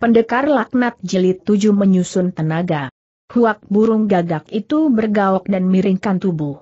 Pendekar laknat jelit tujuh menyusun tenaga. Huak burung gagak itu bergaok dan miringkan tubuh.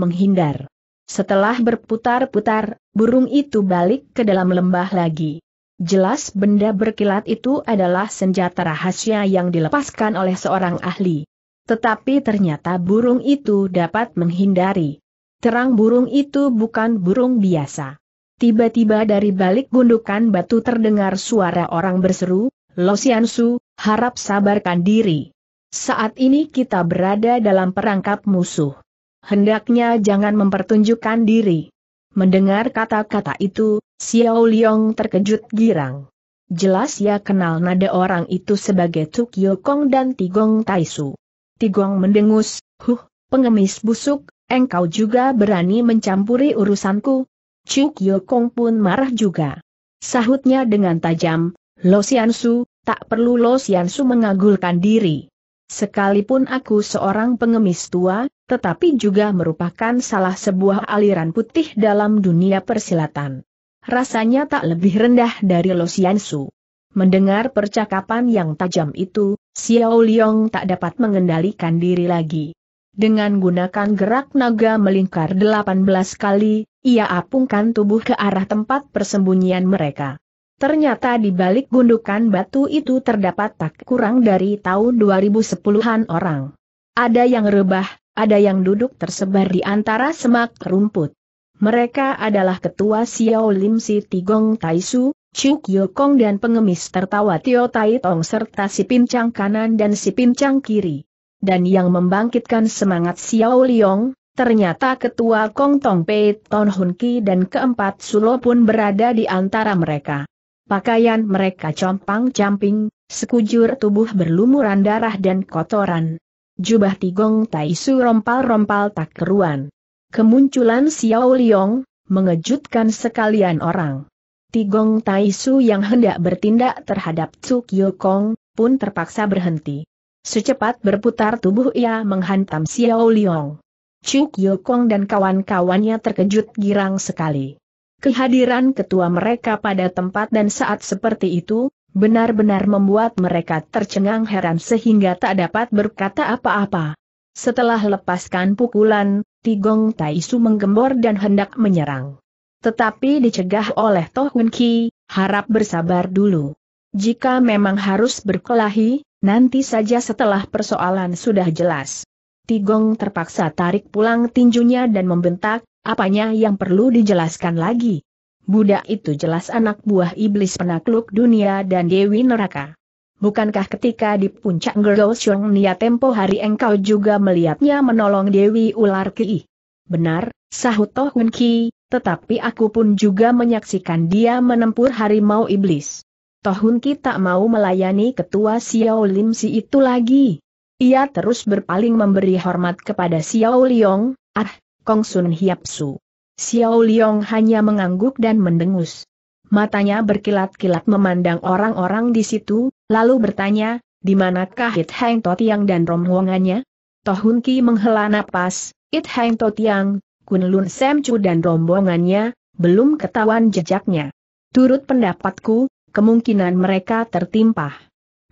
Menghindar. Setelah berputar-putar, burung itu balik ke dalam lembah lagi. Jelas benda berkilat itu adalah senjata rahasia yang dilepaskan oleh seorang ahli. Tetapi ternyata burung itu dapat menghindari. Terang burung itu bukan burung biasa. Tiba-tiba dari balik gundukan batu terdengar suara orang berseru, Losiansu, harap sabarkan diri. Saat ini kita berada dalam perangkap musuh. Hendaknya jangan mempertunjukkan diri. Mendengar kata-kata itu, Xiao Liong terkejut girang. Jelas ia kenal nada orang itu sebagai Tuk Yokong dan Tigong Taisu. Tigong mendengus, huh, pengemis busuk, engkau juga berani mencampuri urusanku. Cuk Yokong pun marah juga. Sahutnya dengan tajam, Lo Xiansu, tak perlu Lo Xiansu mengagulkan diri. Sekalipun aku seorang pengemis tua, tetapi juga merupakan salah sebuah aliran putih dalam dunia persilatan. Rasanya tak lebih rendah dari Lo Xiansu. Mendengar percakapan yang tajam itu, Xiao Liang tak dapat mengendalikan diri lagi. Dengan gunakan gerak naga melingkar 18 kali, ia apungkan tubuh ke arah tempat persembunyian mereka. Ternyata di balik gundukan batu itu terdapat tak kurang dari tahun 2010-an orang. Ada yang rebah, ada yang duduk tersebar di antara semak rumput. Mereka adalah ketua Xiao Lim Si Tigong Taisu, Chu Kong dan pengemis tertawa Tio Tai Tong serta si pincang kanan dan si pincang kiri. Dan yang membangkitkan semangat Xiao Liong, Ternyata ketua Kong Tong Pei Ton Hun Ki dan keempat Sulo pun berada di antara mereka. Pakaian mereka compang-camping, sekujur tubuh berlumuran darah dan kotoran. Jubah Tigong Tai rompal-rompal tak keruan. Kemunculan Xiao Liong, mengejutkan sekalian orang. Tigong Tai yang hendak bertindak terhadap Chu Yokong, pun terpaksa berhenti. Secepat berputar tubuh ia menghantam Xiao Liong. Chu Yukong dan kawan-kawannya terkejut girang sekali. Kehadiran ketua mereka pada tempat dan saat seperti itu, benar-benar membuat mereka tercengang heran sehingga tak dapat berkata apa-apa. Setelah lepaskan pukulan, Tigong Taisu menggembor dan hendak menyerang. Tetapi dicegah oleh Tohun Ki, harap bersabar dulu. Jika memang harus berkelahi, nanti saja setelah persoalan sudah jelas. Tigong terpaksa tarik pulang tinjunya dan membentak, apanya yang perlu dijelaskan lagi? Budak itu jelas anak buah iblis penakluk dunia dan dewi neraka. Bukankah ketika di puncak Gerosyong Nia tempo hari engkau juga melihatnya menolong Dewi Ular Ki? Benar, sahut Tohun Ki, tetapi aku pun juga menyaksikan dia menempur harimau iblis. Tohun Ki tak mau melayani ketua Xiao Lim Si itu lagi. Ia terus berpaling memberi hormat kepada Xiao Liong, ah, Kong Sun Hiap Su. Xiao Liong hanya mengangguk dan mendengus. Matanya berkilat-kilat memandang orang-orang di situ, lalu bertanya, di manakah It Hang Totiang dan rombongannya? Tohun Ki menghela napas, It Hang Totiang, Kun Lun Sam Chu dan rombongannya, belum ketahuan jejaknya. Turut pendapatku, kemungkinan mereka tertimpa.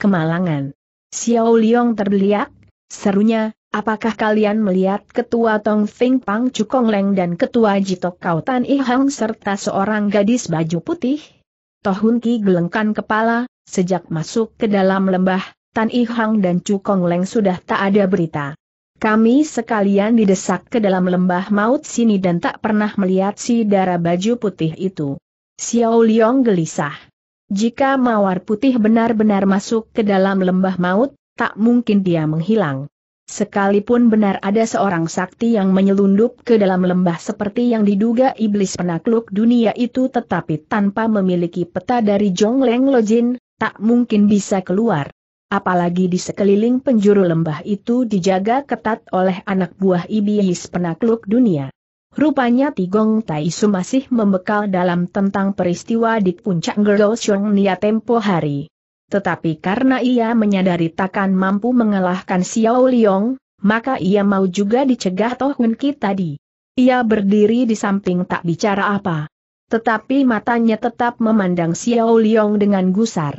Kemalangan. Xiao Liong terbeliak, serunya, Apakah kalian melihat ketua Tong Feng Pang Cukong Leng dan ketua Jitok Kau Tan I serta seorang gadis baju putih? Tohun Ki gelengkan kepala, sejak masuk ke dalam lembah, Tan Ihang dan Cukong Leng sudah tak ada berita. Kami sekalian didesak ke dalam lembah maut sini dan tak pernah melihat si darah baju putih itu. Xiao Liong gelisah. Jika mawar putih benar-benar masuk ke dalam lembah maut, tak mungkin dia menghilang. Sekalipun benar ada seorang sakti yang menyelundup ke dalam lembah seperti yang diduga iblis penakluk dunia itu tetapi tanpa memiliki peta dari Jong Leng Lojin, tak mungkin bisa keluar. Apalagi di sekeliling penjuru lembah itu dijaga ketat oleh anak buah iblis penakluk dunia. Rupanya Tigong Taisu masih membekal dalam tentang peristiwa di puncak Gerdosyong Nia tempo hari. Tetapi karena ia menyadari takkan mampu mengalahkan Xiao Liong, maka ia mau juga dicegah Toh Hun tadi. Ia berdiri di samping tak bicara apa. Tetapi matanya tetap memandang Xiao Liong dengan gusar.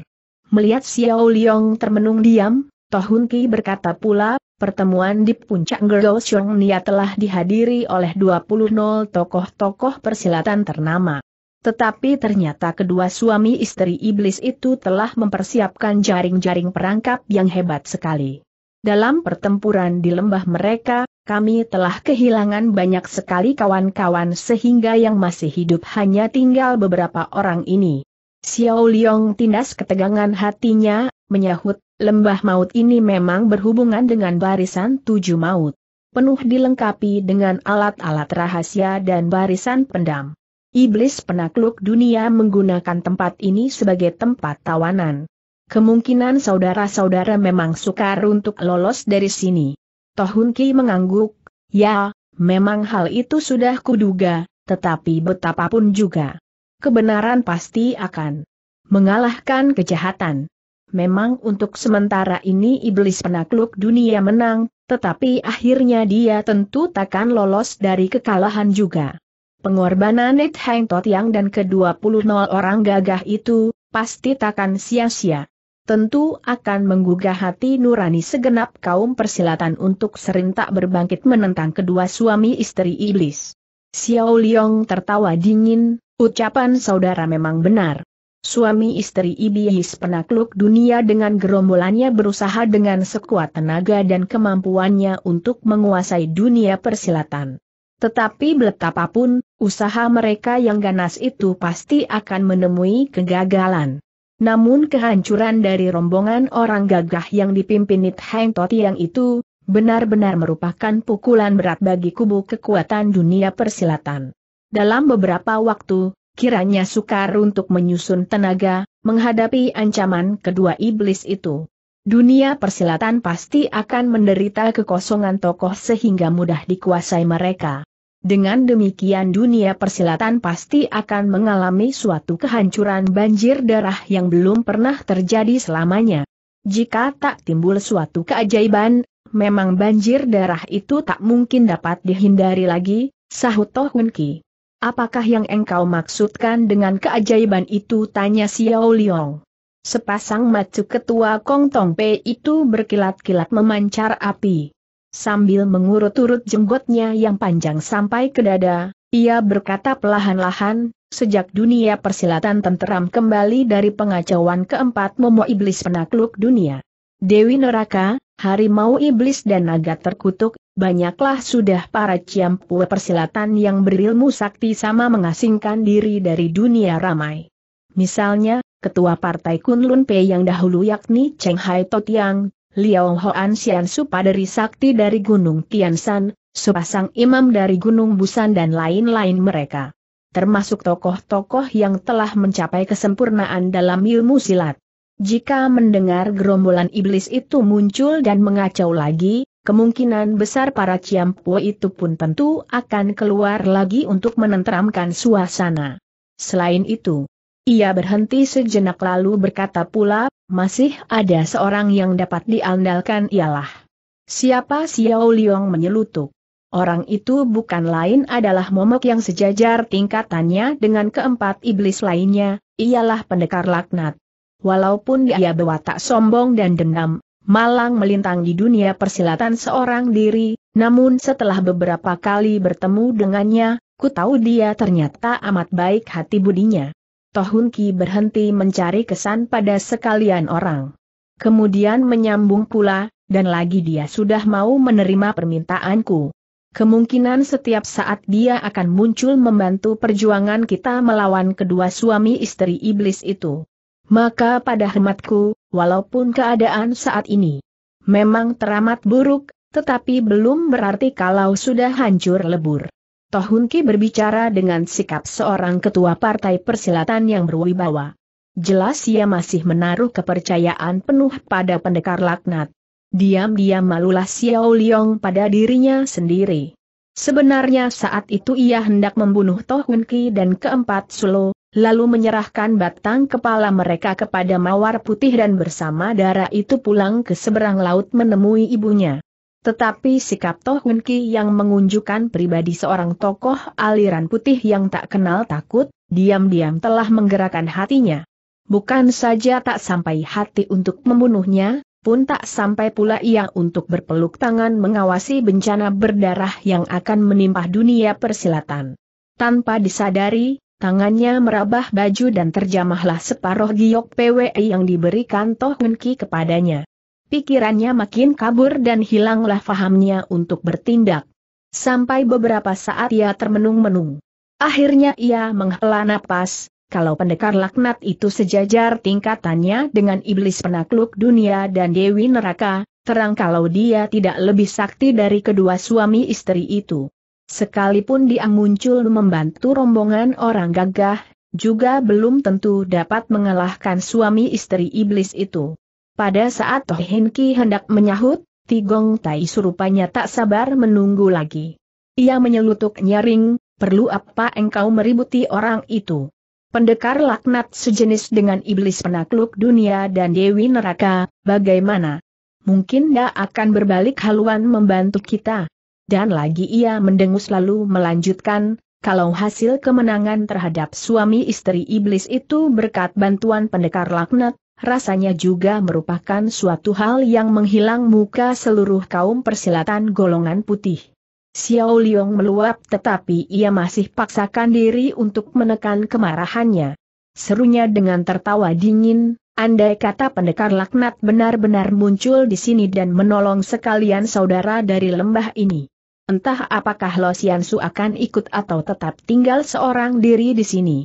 Melihat Xiao Liong termenung diam, Toh Hun berkata pula, pertemuan di puncak Gerdo Nia telah dihadiri oleh 20 tokoh-tokoh persilatan ternama. Tetapi ternyata kedua suami istri iblis itu telah mempersiapkan jaring-jaring perangkap yang hebat sekali. Dalam pertempuran di lembah mereka, kami telah kehilangan banyak sekali kawan-kawan sehingga yang masih hidup hanya tinggal beberapa orang ini. Xiao Liong tindas ketegangan hatinya, menyahut, lembah maut ini memang berhubungan dengan barisan tujuh maut. Penuh dilengkapi dengan alat-alat rahasia dan barisan pendam. Iblis penakluk dunia menggunakan tempat ini sebagai tempat tawanan. Kemungkinan saudara-saudara memang sukar untuk lolos dari sini. Tohun Ki mengangguk, ya, memang hal itu sudah kuduga, tetapi betapapun juga. Kebenaran pasti akan mengalahkan kejahatan. Memang untuk sementara ini iblis penakluk dunia menang, tetapi akhirnya dia tentu takkan lolos dari kekalahan juga. Pengorbanan Ned Tot Yang dan ke-20 orang gagah itu, pasti takkan sia-sia. Tentu akan menggugah hati nurani segenap kaum persilatan untuk serentak berbangkit menentang kedua suami istri iblis. Xiao Liong tertawa dingin, ucapan saudara memang benar. Suami istri iblis penakluk dunia dengan gerombolannya berusaha dengan sekuat tenaga dan kemampuannya untuk menguasai dunia persilatan. Tetapi betapapun, usaha mereka yang ganas itu pasti akan menemui kegagalan. Namun kehancuran dari rombongan orang gagah yang dipimpin Nit Heng yang itu, benar-benar merupakan pukulan berat bagi kubu kekuatan dunia persilatan. Dalam beberapa waktu, kiranya sukar untuk menyusun tenaga, menghadapi ancaman kedua iblis itu. Dunia persilatan pasti akan menderita kekosongan tokoh sehingga mudah dikuasai mereka. Dengan demikian dunia persilatan pasti akan mengalami suatu kehancuran banjir darah yang belum pernah terjadi selamanya. Jika tak timbul suatu keajaiban, memang banjir darah itu tak mungkin dapat dihindari lagi, sahut Toh Apakah yang engkau maksudkan dengan keajaiban itu tanya Xiao Liong. Sepasang macu ketua Kong Tong Pei itu berkilat-kilat memancar api. Sambil mengurut-urut jenggotnya yang panjang sampai ke dada, ia berkata pelahan lahan sejak dunia persilatan tenteram kembali dari pengacauan keempat momo iblis penakluk dunia. Dewi neraka, harimau iblis dan naga terkutuk, banyaklah sudah para ciampu persilatan yang berilmu sakti sama mengasingkan diri dari dunia ramai. Misalnya, Ketua Partai Kunlun P yang dahulu yakni Cheng Hai Totiang, Liao Hoan Xian Supa dari Sakti dari Gunung Tiansan, sepasang Imam dari Gunung Busan dan lain-lain mereka. Termasuk tokoh-tokoh yang telah mencapai kesempurnaan dalam ilmu silat. Jika mendengar gerombolan iblis itu muncul dan mengacau lagi, kemungkinan besar para Ciampu itu pun tentu akan keluar lagi untuk menenteramkan suasana. Selain itu, ia berhenti sejenak lalu berkata pula, masih ada seorang yang dapat diandalkan ialah. Siapa Xiao Liong menyelutuk? Orang itu bukan lain adalah momok yang sejajar tingkatannya dengan keempat iblis lainnya, ialah pendekar laknat. Walaupun dia berwatak sombong dan dendam, malang melintang di dunia persilatan seorang diri, namun setelah beberapa kali bertemu dengannya, ku tahu dia ternyata amat baik hati budinya. Tohun Ki berhenti mencari kesan pada sekalian orang. Kemudian menyambung pula, dan lagi dia sudah mau menerima permintaanku. Kemungkinan setiap saat dia akan muncul membantu perjuangan kita melawan kedua suami istri iblis itu. Maka pada hematku, walaupun keadaan saat ini memang teramat buruk, tetapi belum berarti kalau sudah hancur lebur. Tohun Ki berbicara dengan sikap seorang ketua partai persilatan yang berwibawa. Jelas ia masih menaruh kepercayaan penuh pada pendekar laknat. Diam-diam malulah Xiao Liong pada dirinya sendiri. Sebenarnya saat itu ia hendak membunuh Tohun Ki dan keempat Sulo, lalu menyerahkan batang kepala mereka kepada Mawar Putih dan bersama darah itu pulang ke seberang laut menemui ibunya. Tetapi sikap Tohun Ki yang mengunjukkan pribadi seorang tokoh aliran putih yang tak kenal takut, diam-diam telah menggerakkan hatinya. Bukan saja tak sampai hati untuk membunuhnya, pun tak sampai pula ia untuk berpeluk tangan mengawasi bencana berdarah yang akan menimpa dunia persilatan. Tanpa disadari, Tangannya merabah baju dan terjamahlah separuh giok PWI yang diberikan Toh Ki kepadanya. Pikirannya makin kabur dan hilanglah fahamnya untuk bertindak. Sampai beberapa saat ia termenung-menung. Akhirnya ia menghela napas, kalau pendekar laknat itu sejajar tingkatannya dengan iblis penakluk dunia dan dewi neraka, terang kalau dia tidak lebih sakti dari kedua suami istri itu. Sekalipun dia muncul membantu rombongan orang gagah, juga belum tentu dapat mengalahkan suami istri iblis itu. Pada saat Toh Hinki hendak menyahut, Tigong Tai surupanya tak sabar menunggu lagi. Ia menyelutuk nyaring, perlu apa engkau meributi orang itu? Pendekar laknat sejenis dengan iblis penakluk dunia dan dewi neraka, bagaimana? Mungkin dia akan berbalik haluan membantu kita. Dan lagi ia mendengus lalu melanjutkan, kalau hasil kemenangan terhadap suami istri iblis itu berkat bantuan pendekar laknat, rasanya juga merupakan suatu hal yang menghilang muka seluruh kaum persilatan golongan putih. Xiao Liong meluap tetapi ia masih paksakan diri untuk menekan kemarahannya. Serunya dengan tertawa dingin, andai kata pendekar laknat benar-benar muncul di sini dan menolong sekalian saudara dari lembah ini. Entah apakah Lo Su akan ikut atau tetap tinggal seorang diri di sini.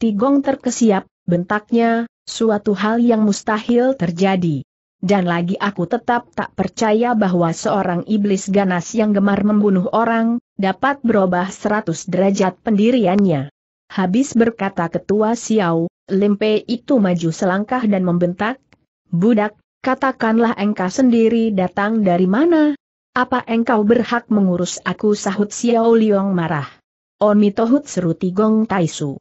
Tigong terkesiap, bentaknya, suatu hal yang mustahil terjadi. Dan lagi aku tetap tak percaya bahwa seorang iblis ganas yang gemar membunuh orang, dapat berubah seratus derajat pendiriannya. Habis berkata ketua Xiao, Limpe itu maju selangkah dan membentak, Budak, katakanlah engkau sendiri datang dari mana? Apa engkau berhak mengurus aku sahut Xiao Liong marah? Tohut seru Tigong Taisu.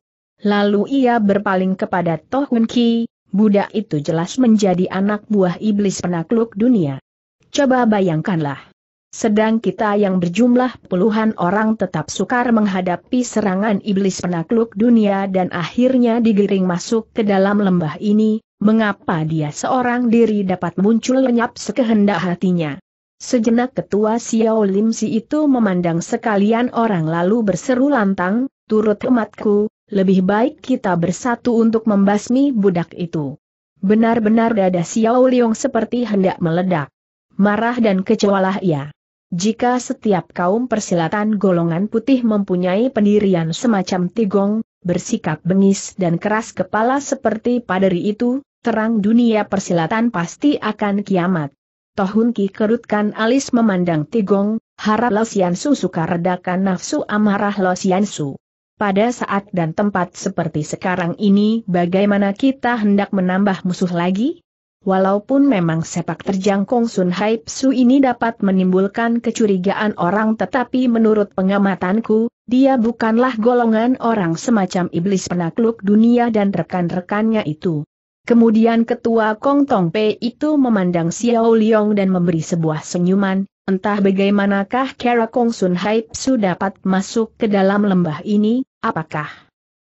Lalu ia berpaling kepada Tohun Ki, budak itu jelas menjadi anak buah iblis penakluk dunia. Coba bayangkanlah. Sedang kita yang berjumlah puluhan orang tetap sukar menghadapi serangan iblis penakluk dunia dan akhirnya digiring masuk ke dalam lembah ini, mengapa dia seorang diri dapat muncul lenyap sekehendak hatinya. Sejenak ketua Xiao Lim Si itu memandang sekalian orang lalu berseru lantang, turut umatku, lebih baik kita bersatu untuk membasmi budak itu. Benar-benar dada Xiao Liong seperti hendak meledak. Marah dan kecewalah ia. Jika setiap kaum persilatan golongan putih mempunyai pendirian semacam tigong, bersikap bengis dan keras kepala seperti paderi itu, terang dunia persilatan pasti akan kiamat. Tohun Ki kerutkan alis memandang tigong, harap Losiansu suka redakan nafsu amarah Losiansu pada saat dan tempat seperti sekarang ini bagaimana kita hendak menambah musuh lagi? Walaupun memang sepak terjang Kong Sun Hai Psu ini dapat menimbulkan kecurigaan orang tetapi menurut pengamatanku, dia bukanlah golongan orang semacam iblis penakluk dunia dan rekan-rekannya itu. Kemudian ketua Kong Tong Pei itu memandang Xiao Liong dan memberi sebuah senyuman, Entah bagaimanakah Kera Kong Sun Haipsu dapat masuk ke dalam lembah ini, apakah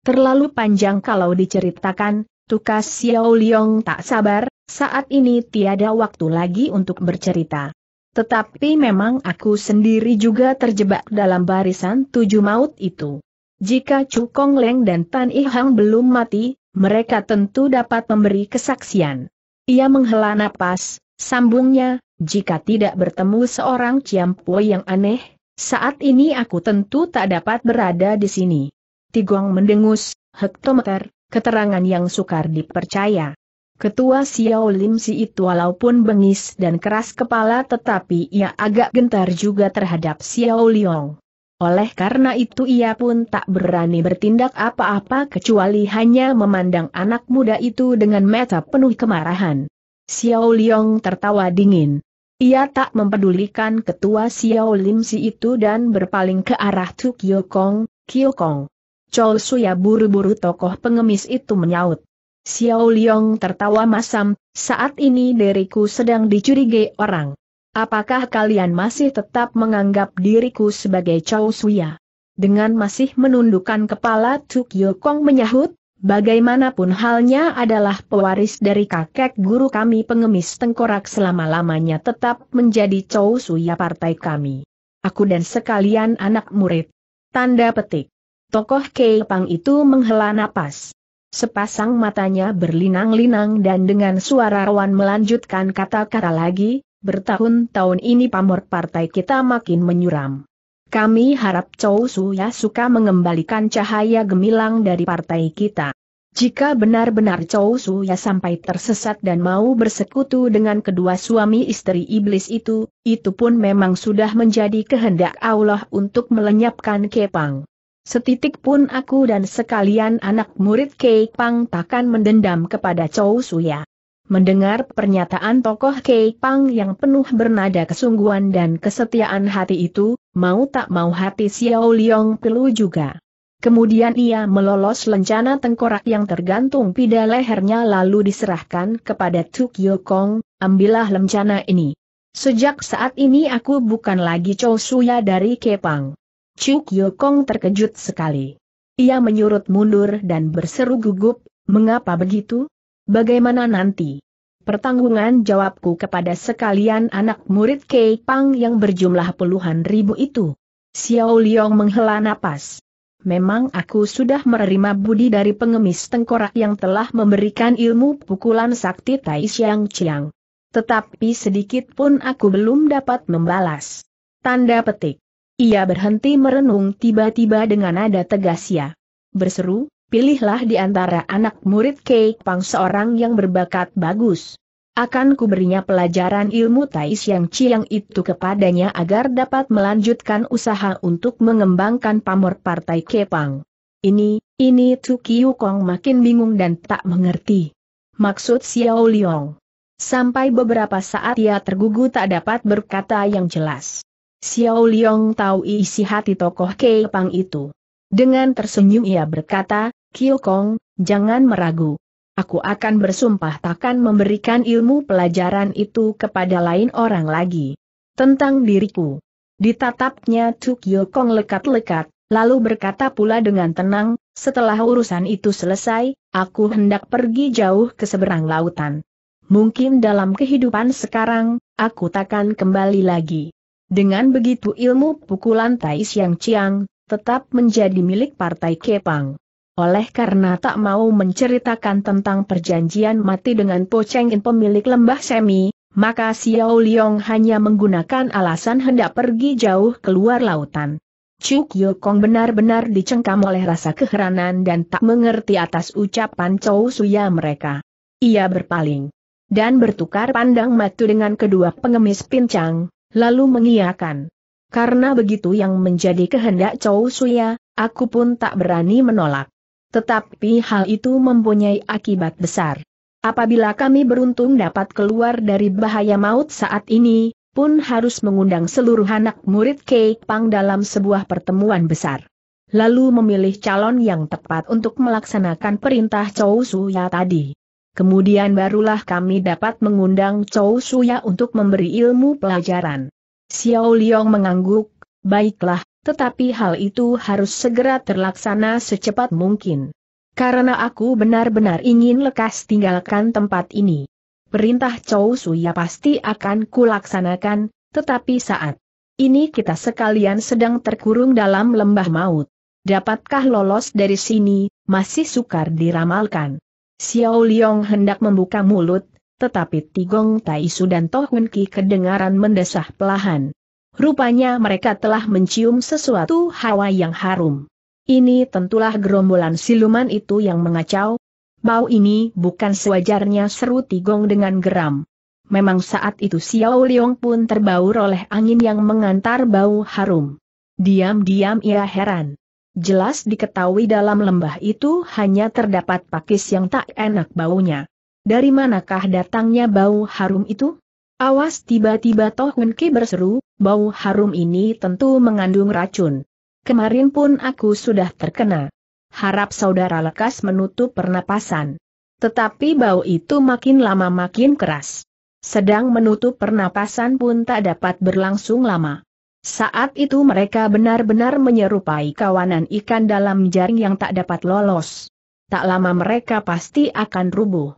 terlalu panjang kalau diceritakan, tukas Xiao Liong tak sabar, saat ini tiada waktu lagi untuk bercerita. Tetapi memang aku sendiri juga terjebak dalam barisan tujuh maut itu. Jika Chu Kong Leng dan Tan I Hang belum mati, mereka tentu dapat memberi kesaksian. Ia menghela napas, sambungnya, jika tidak bertemu seorang Ciampo yang aneh, saat ini aku tentu tak dapat berada di sini. Tiguang mendengus, hektometer, keterangan yang sukar dipercaya. Ketua Xiao Lim Si itu walaupun bengis dan keras kepala tetapi ia agak gentar juga terhadap Xiao Liong. Oleh karena itu ia pun tak berani bertindak apa-apa kecuali hanya memandang anak muda itu dengan mata penuh kemarahan. Xiao Liong tertawa dingin. Ia tak mempedulikan ketua Xiao Lim Si itu dan berpaling ke arah Tu Kyo Kong, Kyo Kong. Chol Suya buru-buru tokoh pengemis itu menyaut. Xiao Liong tertawa masam, saat ini diriku sedang dicurigai orang. Apakah kalian masih tetap menganggap diriku sebagai Chao Suya? Dengan masih menundukkan kepala Kyo Kong menyahut, Bagaimanapun halnya adalah pewaris dari kakek guru kami pengemis tengkorak selama-lamanya tetap menjadi cowo Suya partai kami. Aku dan sekalian anak murid. Tanda petik. Tokoh Keipang itu menghela napas. Sepasang matanya berlinang-linang dan dengan suara rawan melanjutkan kata-kata lagi, bertahun-tahun ini pamor partai kita makin menyuram. Kami harap Chow ya suka mengembalikan cahaya gemilang dari partai kita. Jika benar-benar Chow ya sampai tersesat dan mau bersekutu dengan kedua suami istri iblis itu, itu pun memang sudah menjadi kehendak Allah untuk melenyapkan Kepang. Setitik pun aku dan sekalian anak murid Kepang takkan mendendam kepada Chow ya. Mendengar pernyataan tokoh Kei Pang yang penuh bernada kesungguhan dan kesetiaan hati itu, mau tak mau hati Xiao Liong pilu juga. Kemudian ia melolos lencana tengkorak yang tergantung pada lehernya lalu diserahkan kepada Tuk Yokong, ambillah lencana ini. Sejak saat ini aku bukan lagi Chou Suya dari Kepang. Tuk Yokong terkejut sekali. Ia menyurut mundur dan berseru gugup, mengapa begitu? Bagaimana nanti? Pertanggungan jawabku kepada sekalian anak murid Kei Pang yang berjumlah puluhan ribu itu. Xiao Liang menghela napas. Memang aku sudah menerima budi dari pengemis tengkorak yang telah memberikan ilmu pukulan sakti Tai Xiang Chiang. Tetapi sedikit pun aku belum dapat membalas. Tanda petik. Ia berhenti merenung tiba-tiba dengan nada tegas ya. Berseru, pilihlah di antara anak murid Kei Pang seorang yang berbakat bagus. Akan kuberinya pelajaran ilmu Tai Siang Chiang itu kepadanya agar dapat melanjutkan usaha untuk mengembangkan pamor partai Kepang. Ini, ini Tukiu Kong makin bingung dan tak mengerti. Maksud Xiao Liang. Sampai beberapa saat ia tergugu tak dapat berkata yang jelas. Xiao Liang tahu isi hati tokoh Kepang itu. Dengan tersenyum ia berkata, Kong, jangan meragu. Aku akan bersumpah takkan memberikan ilmu pelajaran itu kepada lain orang lagi. Tentang diriku. Ditatapnya Kiu Kong lekat-lekat, lalu berkata pula dengan tenang, setelah urusan itu selesai, aku hendak pergi jauh ke seberang lautan. Mungkin dalam kehidupan sekarang, aku takkan kembali lagi. Dengan begitu ilmu pukulan Tai Siang Chiang, tetap menjadi milik Partai Kepang. Oleh karena tak mau menceritakan tentang perjanjian mati dengan Po Cheng pemilik lembah semi, maka Xiao Liong hanya menggunakan alasan hendak pergi jauh keluar lautan. Chu Kong benar-benar dicengkam oleh rasa keheranan dan tak mengerti atas ucapan Chou Suya mereka. Ia berpaling dan bertukar pandang matu dengan kedua pengemis pincang, lalu mengiakan. Karena begitu yang menjadi kehendak Chou Suya, aku pun tak berani menolak. Tetapi hal itu mempunyai akibat besar. Apabila kami beruntung dapat keluar dari bahaya maut saat ini, pun harus mengundang seluruh anak murid Kek Pang dalam sebuah pertemuan besar. Lalu memilih calon yang tepat untuk melaksanakan perintah Chou Suya tadi. Kemudian barulah kami dapat mengundang Chou Suya untuk memberi ilmu pelajaran. Xiao Liang mengangguk, baiklah, tetapi hal itu harus segera terlaksana secepat mungkin. Karena aku benar-benar ingin lekas tinggalkan tempat ini. Perintah Chow Suya pasti akan kulaksanakan, tetapi saat ini kita sekalian sedang terkurung dalam lembah maut. Dapatkah lolos dari sini, masih sukar diramalkan. Xiao Liong hendak membuka mulut, tetapi Tigong Taisu dan Toh Wen Ki kedengaran mendesah pelahan. Rupanya mereka telah mencium sesuatu hawa yang harum. Ini tentulah gerombolan siluman itu yang mengacau. Bau ini bukan sewajarnya seru Tigong dengan geram. Memang saat itu Xiao Liong pun terbaur oleh angin yang mengantar bau harum. Diam-diam ia heran. Jelas diketahui dalam lembah itu hanya terdapat pakis yang tak enak baunya. Dari manakah datangnya bau harum itu? Awas tiba-tiba Tohunki Ki berseru, bau harum ini tentu mengandung racun. Kemarin pun aku sudah terkena. Harap saudara lekas menutup pernapasan. Tetapi bau itu makin lama makin keras. Sedang menutup pernapasan pun tak dapat berlangsung lama. Saat itu mereka benar-benar menyerupai kawanan ikan dalam jaring yang tak dapat lolos. Tak lama mereka pasti akan rubuh.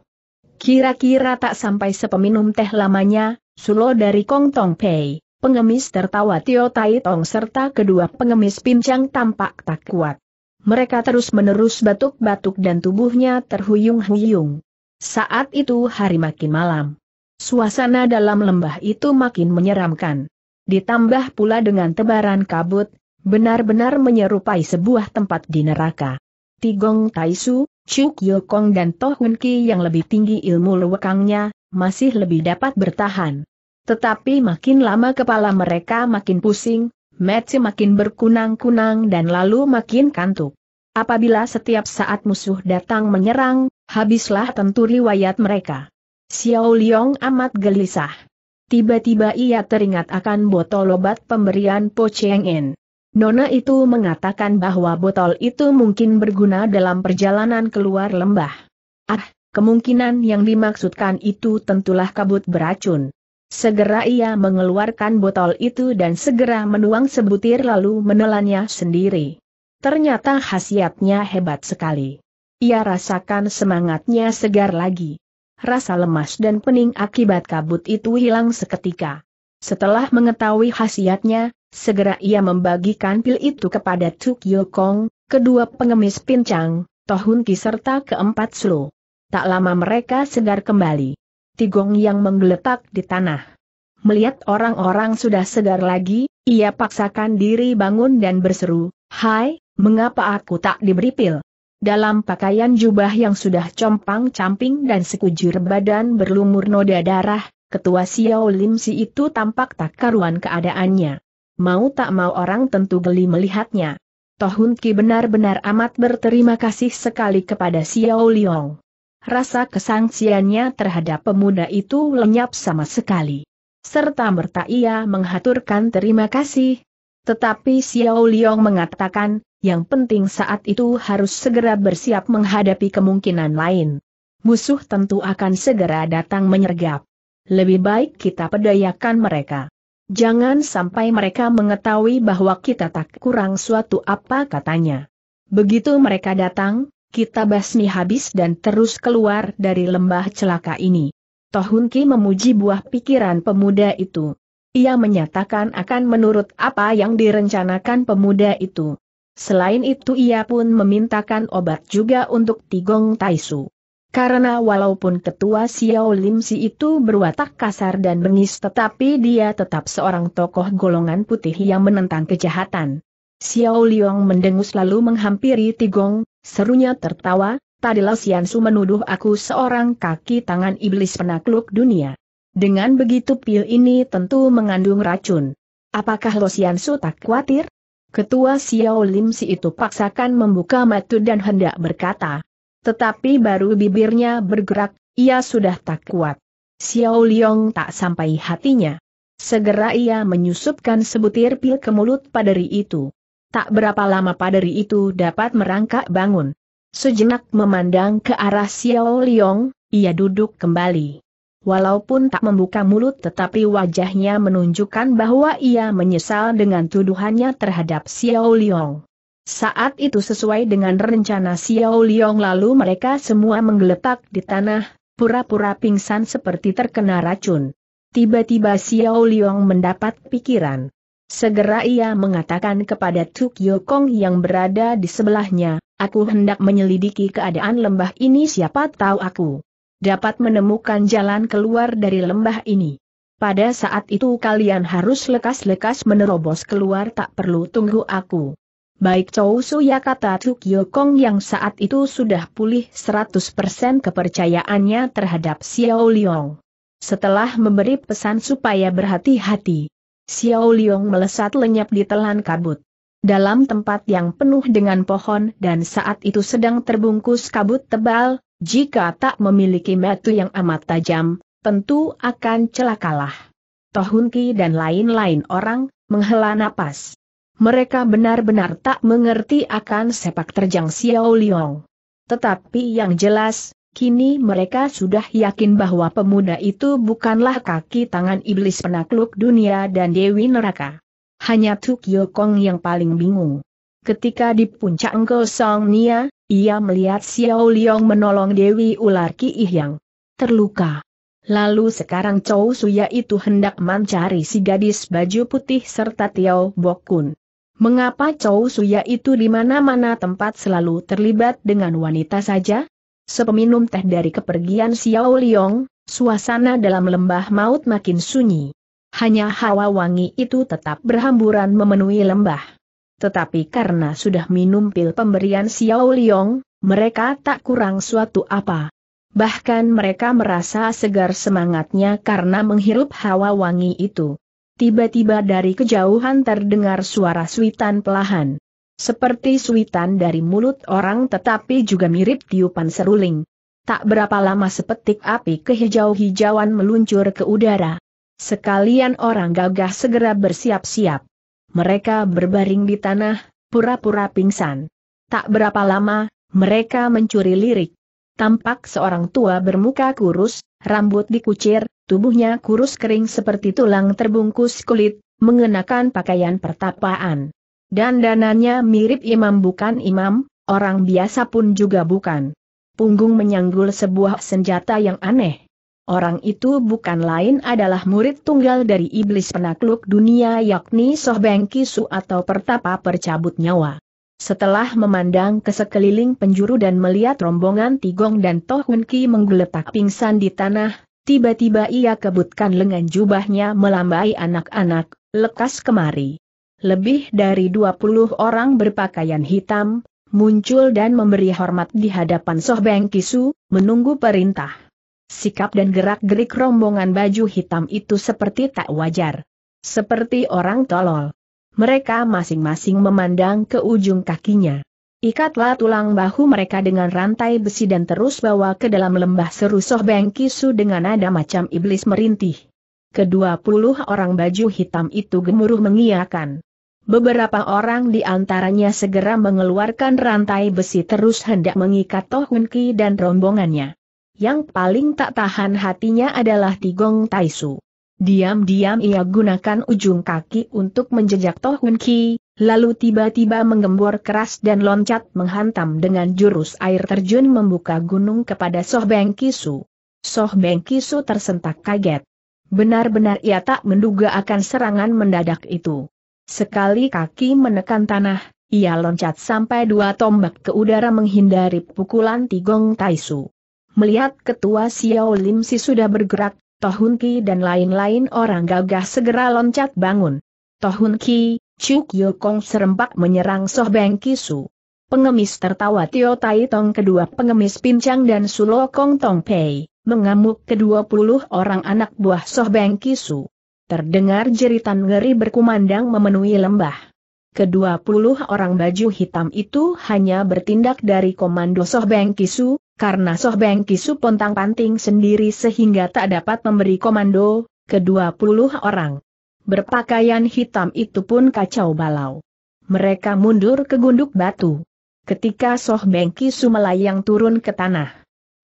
Kira-kira tak sampai sepeminum teh lamanya, Sulo dari Kong Tong Pei, pengemis tertawa Tio Tai Tong serta kedua pengemis pincang tampak tak kuat. Mereka terus-menerus batuk-batuk dan tubuhnya terhuyung-huyung. Saat itu hari makin malam. Suasana dalam lembah itu makin menyeramkan. Ditambah pula dengan tebaran kabut, benar-benar menyerupai sebuah tempat di neraka. Tigong Taisu, Chuk Yokong dan Tohun Ki yang lebih tinggi ilmu lewekangnya, masih lebih dapat bertahan. Tetapi makin lama kepala mereka makin pusing, Metsi makin berkunang-kunang dan lalu makin kantuk. Apabila setiap saat musuh datang menyerang, habislah tentu riwayat mereka. Xiao Liong amat gelisah. Tiba-tiba ia teringat akan botol obat pemberian Po Cheng In. Nona itu mengatakan bahwa botol itu mungkin berguna dalam perjalanan keluar lembah. Ah, kemungkinan yang dimaksudkan itu tentulah kabut beracun. Segera ia mengeluarkan botol itu dan segera menuang sebutir lalu menelannya sendiri. Ternyata khasiatnya hebat sekali. Ia rasakan semangatnya segar lagi. Rasa lemas dan pening akibat kabut itu hilang seketika. Setelah mengetahui khasiatnya, Segera ia membagikan pil itu kepada Tuk Yokong, kedua pengemis pincang, Tohun Ki serta keempat Slo. Tak lama mereka segar kembali. Tigong yang menggeletak di tanah. Melihat orang-orang sudah segar lagi, ia paksakan diri bangun dan berseru, Hai, mengapa aku tak diberi pil? Dalam pakaian jubah yang sudah compang-camping dan sekujur badan berlumur noda darah, ketua Xiao Lim Si itu tampak tak karuan keadaannya mau tak mau orang tentu geli melihatnya. Tohun Ki benar-benar amat berterima kasih sekali kepada Xiao Liang. Rasa kesangsiannya terhadap pemuda itu lenyap sama sekali. Serta merta ia menghaturkan terima kasih. Tetapi Xiao Liang mengatakan, yang penting saat itu harus segera bersiap menghadapi kemungkinan lain. Musuh tentu akan segera datang menyergap. Lebih baik kita pedayakan mereka. Jangan sampai mereka mengetahui bahwa kita tak kurang suatu apa katanya. Begitu mereka datang, kita basmi habis dan terus keluar dari lembah celaka ini. Tohunki memuji buah pikiran pemuda itu. Ia menyatakan akan menurut apa yang direncanakan pemuda itu. Selain itu ia pun memintakan obat juga untuk Tigong Taisu. Karena walaupun ketua Xiao Lim Si itu berwatak kasar dan bengis tetapi dia tetap seorang tokoh golongan putih yang menentang kejahatan. Xiao Liang mendengus lalu menghampiri Tigong, serunya tertawa, tadilah Su menuduh aku seorang kaki tangan iblis penakluk dunia. Dengan begitu pil ini tentu mengandung racun. Apakah Lo Su tak khawatir? Ketua Xiao Lim Si itu paksakan membuka mata dan hendak berkata, tetapi baru bibirnya bergerak, ia sudah tak kuat. Xiao Liong tak sampai hatinya. Segera ia menyusupkan sebutir pil ke mulut paderi itu. Tak berapa lama paderi itu dapat merangkak bangun. Sejenak memandang ke arah Xiao Liong, ia duduk kembali. Walaupun tak membuka mulut tetapi wajahnya menunjukkan bahwa ia menyesal dengan tuduhannya terhadap Xiao Liong. Saat itu sesuai dengan rencana Xiao Liong lalu mereka semua menggeletak di tanah, pura-pura pingsan seperti terkena racun. Tiba-tiba Xiao Liong mendapat pikiran. Segera ia mengatakan kepada Tuk Yokong yang berada di sebelahnya, aku hendak menyelidiki keadaan lembah ini siapa tahu aku dapat menemukan jalan keluar dari lembah ini. Pada saat itu kalian harus lekas-lekas menerobos keluar tak perlu tunggu aku baik Chou Su kata Tuk Kong yang saat itu sudah pulih 100% kepercayaannya terhadap Xiao Liang. Setelah memberi pesan supaya berhati-hati, Xiao Liang melesat lenyap di telan kabut. Dalam tempat yang penuh dengan pohon dan saat itu sedang terbungkus kabut tebal, jika tak memiliki metu yang amat tajam, tentu akan celakalah. Tohunki dan lain-lain orang, menghela napas. Mereka benar-benar tak mengerti akan sepak terjang Xiao Liang. Tetapi yang jelas, kini mereka sudah yakin bahwa pemuda itu bukanlah kaki tangan iblis penakluk dunia dan dewi neraka. Hanya Tuk Yokong yang paling bingung. Ketika di puncak Engkau Song Nia, ia melihat Xiao Liang menolong Dewi Ular Ki Ihyang. Terluka. Lalu sekarang Chou Suya itu hendak mencari si gadis baju putih serta Tiao Bokun. Mengapa Chow Suya itu di mana-mana tempat selalu terlibat dengan wanita saja? Sepeminum teh dari kepergian Xiao Liong, suasana dalam lembah maut makin sunyi. Hanya hawa wangi itu tetap berhamburan memenuhi lembah. Tetapi karena sudah minum pil pemberian Xiao Liong, mereka tak kurang suatu apa. Bahkan mereka merasa segar semangatnya karena menghirup hawa wangi itu. Tiba-tiba dari kejauhan terdengar suara suitan pelahan. Seperti suitan dari mulut orang tetapi juga mirip tiupan seruling. Tak berapa lama sepetik api kehijau-hijauan meluncur ke udara. Sekalian orang gagah segera bersiap-siap. Mereka berbaring di tanah, pura-pura pingsan. Tak berapa lama, mereka mencuri lirik. Tampak seorang tua bermuka kurus, rambut dikucir, tubuhnya kurus kering seperti tulang terbungkus kulit, mengenakan pakaian pertapaan. Dan dananya mirip imam bukan imam, orang biasa pun juga bukan. Punggung menyanggul sebuah senjata yang aneh. Orang itu bukan lain adalah murid tunggal dari iblis penakluk dunia yakni Soh Beng Kisu atau Pertapa Percabut Nyawa. Setelah memandang ke sekeliling penjuru dan melihat rombongan Tigong dan Tohun Ki menggeletak pingsan di tanah, tiba-tiba ia kebutkan lengan jubahnya melambai anak-anak, lekas kemari. Lebih dari 20 orang berpakaian hitam, muncul dan memberi hormat di hadapan Soh Beng Kisu, menunggu perintah. Sikap dan gerak-gerik rombongan baju hitam itu seperti tak wajar. Seperti orang tolol mereka masing-masing memandang ke ujung kakinya. Ikatlah tulang bahu mereka dengan rantai besi dan terus bawa ke dalam lembah seru Soh Beng dengan nada macam iblis merintih. Kedua puluh orang baju hitam itu gemuruh mengiakan. Beberapa orang di antaranya segera mengeluarkan rantai besi terus hendak mengikat Toh dan rombongannya. Yang paling tak tahan hatinya adalah Tigong Taisu. Diam-diam ia gunakan ujung kaki untuk menjejak Tohun Ki, lalu tiba-tiba menggembor keras dan loncat menghantam dengan jurus air terjun membuka gunung kepada Soh Beng Kisu. Soh Beng Kisu tersentak kaget. Benar-benar ia tak menduga akan serangan mendadak itu. Sekali kaki menekan tanah, ia loncat sampai dua tombak ke udara menghindari pukulan Tigong Taisu. Melihat ketua Xiao Lim Si sudah bergerak, Tohun Ki dan lain-lain orang gagah segera loncat bangun. Tohun Ki, Chuk Yokong serempak menyerang Soh Beng Kisu. Pengemis tertawa Tio Tai Tong kedua pengemis pincang dan Sulo Kong Tong Pei, mengamuk kedua puluh orang anak buah Soh Beng Kisu. Terdengar jeritan ngeri berkumandang memenuhi lembah. Kedua puluh orang baju hitam itu hanya bertindak dari komando Soh Beng Kisu, karena Soh Beng Kisu pontang panting sendiri sehingga tak dapat memberi komando, kedua puluh orang. Berpakaian hitam itu pun kacau balau. Mereka mundur ke gunduk batu. Ketika Soh Beng Kisu melayang turun ke tanah,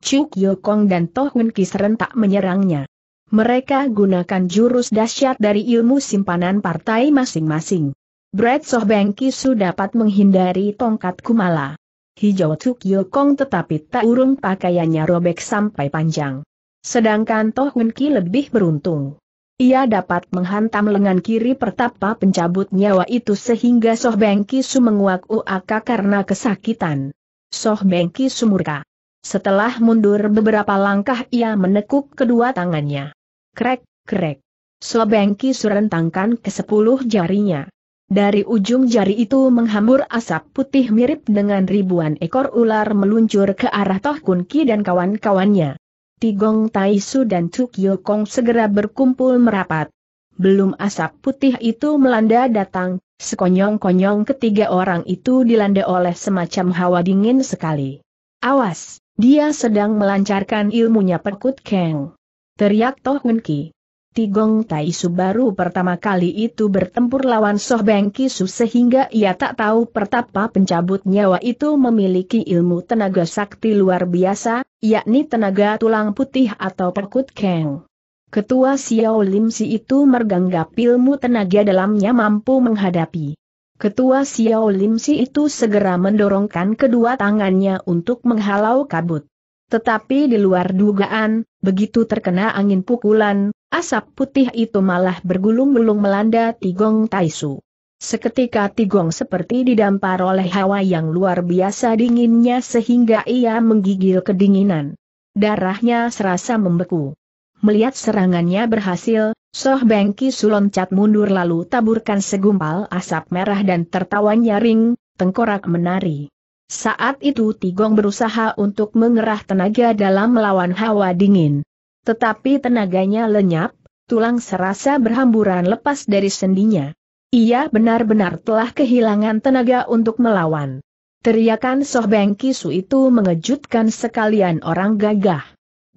Chuk Yokong dan Toh Hun Ki serentak menyerangnya. Mereka gunakan jurus dahsyat dari ilmu simpanan partai masing-masing. Brad Soh Beng Kisu dapat menghindari tongkat Kumala hijau Tuk Yokong tetapi tak urung pakaiannya robek sampai panjang. Sedangkan Toh Hun Ki lebih beruntung. Ia dapat menghantam lengan kiri pertapa pencabut nyawa itu sehingga Soh Bengki Su menguak uaka karena kesakitan. Soh Bengki Su murka. Setelah mundur beberapa langkah ia menekuk kedua tangannya. Krek, krek. Soh Bengki Su rentangkan ke sepuluh jarinya. Dari ujung jari itu menghambur asap putih mirip dengan ribuan ekor ular meluncur ke arah Toh Kun Ki dan kawan-kawannya. Tigong Taisu dan Chu Kong segera berkumpul merapat. Belum asap putih itu melanda datang, sekonyong-konyong ketiga orang itu dilanda oleh semacam hawa dingin sekali. Awas, dia sedang melancarkan ilmunya perkut keng. Teriak Toh Kun Ki. Tigong Taisu baru pertama kali itu bertempur lawan Soh Beng Kisu sehingga ia tak tahu pertapa pencabut nyawa itu memiliki ilmu tenaga sakti luar biasa, yakni tenaga tulang putih atau perkut keng. Ketua Xiao Lim Si itu merganggap ilmu tenaga dalamnya mampu menghadapi. Ketua Xiao Lim Si itu segera mendorongkan kedua tangannya untuk menghalau kabut. Tetapi di luar dugaan, begitu terkena angin pukulan, Asap putih itu malah bergulung-gulung melanda Tigong Taisu. Seketika Tigong seperti didampar oleh hawa yang luar biasa dinginnya sehingga ia menggigil kedinginan. Darahnya serasa membeku. Melihat serangannya berhasil, Soh Bengki Suloncat mundur lalu taburkan segumpal asap merah dan tertawa nyaring, tengkorak menari. Saat itu Tigong berusaha untuk mengerah tenaga dalam melawan hawa dingin. Tetapi tenaganya lenyap, tulang serasa berhamburan lepas dari sendinya. Ia benar-benar telah kehilangan tenaga untuk melawan. Teriakan Soh Beng Kisu itu mengejutkan sekalian orang gagah.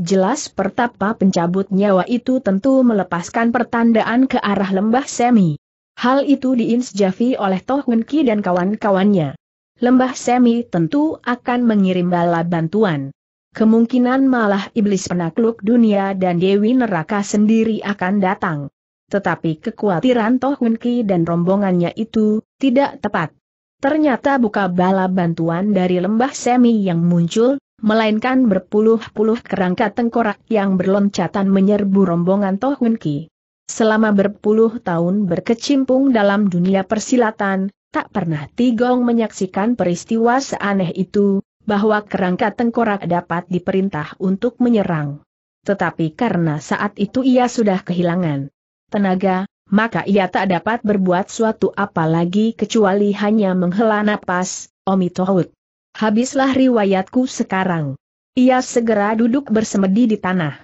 Jelas pertapa pencabut nyawa itu tentu melepaskan pertandaan ke arah lembah Semi. Hal itu diinsjavi oleh Toh Hun Ki dan kawan-kawannya. Lembah Semi tentu akan mengirim bala bantuan. Kemungkinan malah iblis penakluk dunia dan Dewi Neraka sendiri akan datang. Tetapi kekhawatiran Toh Hun Ki dan rombongannya itu, tidak tepat. Ternyata buka bala bantuan dari lembah semi yang muncul, melainkan berpuluh-puluh kerangka tengkorak yang berloncatan menyerbu rombongan Toh Hun Ki. Selama berpuluh tahun berkecimpung dalam dunia persilatan, tak pernah Tigong menyaksikan peristiwa seaneh itu, bahwa kerangka tengkorak dapat diperintah untuk menyerang. Tetapi karena saat itu ia sudah kehilangan tenaga, maka ia tak dapat berbuat suatu apa lagi kecuali hanya menghela napas, Omitohut, Habislah riwayatku sekarang. Ia segera duduk bersemedi di tanah.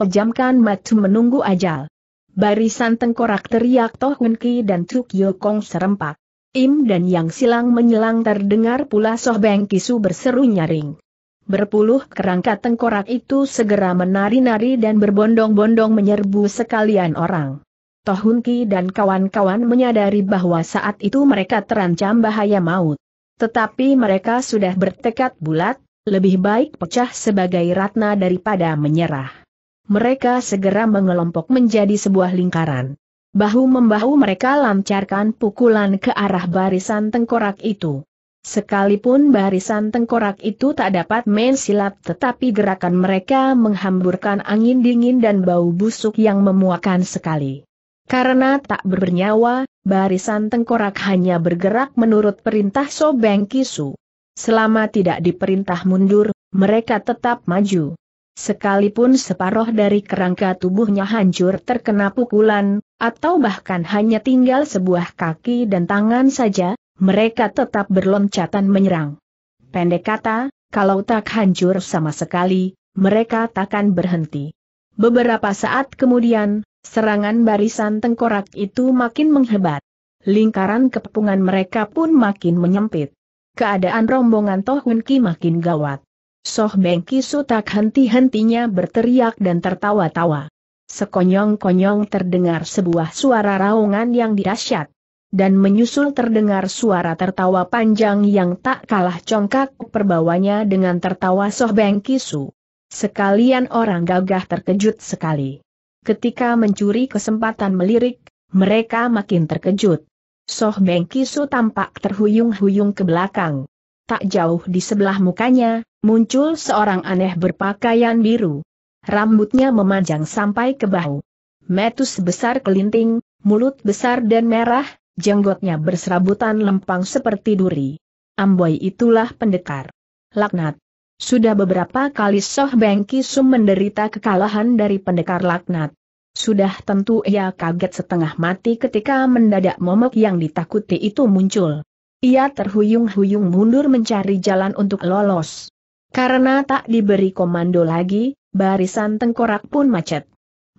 Pejamkan mata menunggu ajal. Barisan tengkorak teriak Tohunki dan Tukyokong serempak. Im dan Yang silang menyelang terdengar pula Soh Beng Kisu berseru nyaring. Berpuluh kerangka tengkorak itu segera menari-nari dan berbondong-bondong menyerbu sekalian orang. Tohun Ki dan kawan-kawan menyadari bahwa saat itu mereka terancam bahaya maut. Tetapi mereka sudah bertekad bulat, lebih baik pecah sebagai ratna daripada menyerah. Mereka segera mengelompok menjadi sebuah lingkaran. Bahu-membahu mereka lancarkan pukulan ke arah barisan tengkorak itu. Sekalipun barisan tengkorak itu tak dapat main silap tetapi gerakan mereka menghamburkan angin dingin dan bau busuk yang memuakan sekali. Karena tak bernyawa, barisan tengkorak hanya bergerak menurut perintah Sobeng Kisu. Selama tidak diperintah mundur, mereka tetap maju. Sekalipun separuh dari kerangka tubuhnya hancur terkena pukulan, atau bahkan hanya tinggal sebuah kaki dan tangan saja, mereka tetap berloncatan menyerang. Pendek kata, kalau tak hancur sama sekali, mereka takkan berhenti. Beberapa saat kemudian, serangan barisan tengkorak itu makin menghebat. Lingkaran kepungan mereka pun makin menyempit. Keadaan rombongan Tohunki Ki makin gawat. Soh Beng Kisu tak henti-hentinya berteriak dan tertawa-tawa. Sekonyong-konyong terdengar sebuah suara raungan yang dirasyat. Dan menyusul terdengar suara tertawa panjang yang tak kalah congkak perbawanya dengan tertawa Soh Beng Kisu. Sekalian orang gagah terkejut sekali. Ketika mencuri kesempatan melirik, mereka makin terkejut. Soh Beng Kisu tampak terhuyung-huyung ke belakang. Tak jauh di sebelah mukanya, muncul seorang aneh berpakaian biru rambutnya memanjang sampai ke bahu. Metus besar kelinting, mulut besar dan merah, jenggotnya berserabutan lempang seperti duri. Amboi itulah pendekar. Laknat. Sudah beberapa kali Soh Bengki Kisum menderita kekalahan dari pendekar laknat. Sudah tentu ia kaget setengah mati ketika mendadak momok yang ditakuti itu muncul. Ia terhuyung-huyung mundur mencari jalan untuk lolos. Karena tak diberi komando lagi, barisan tengkorak pun macet.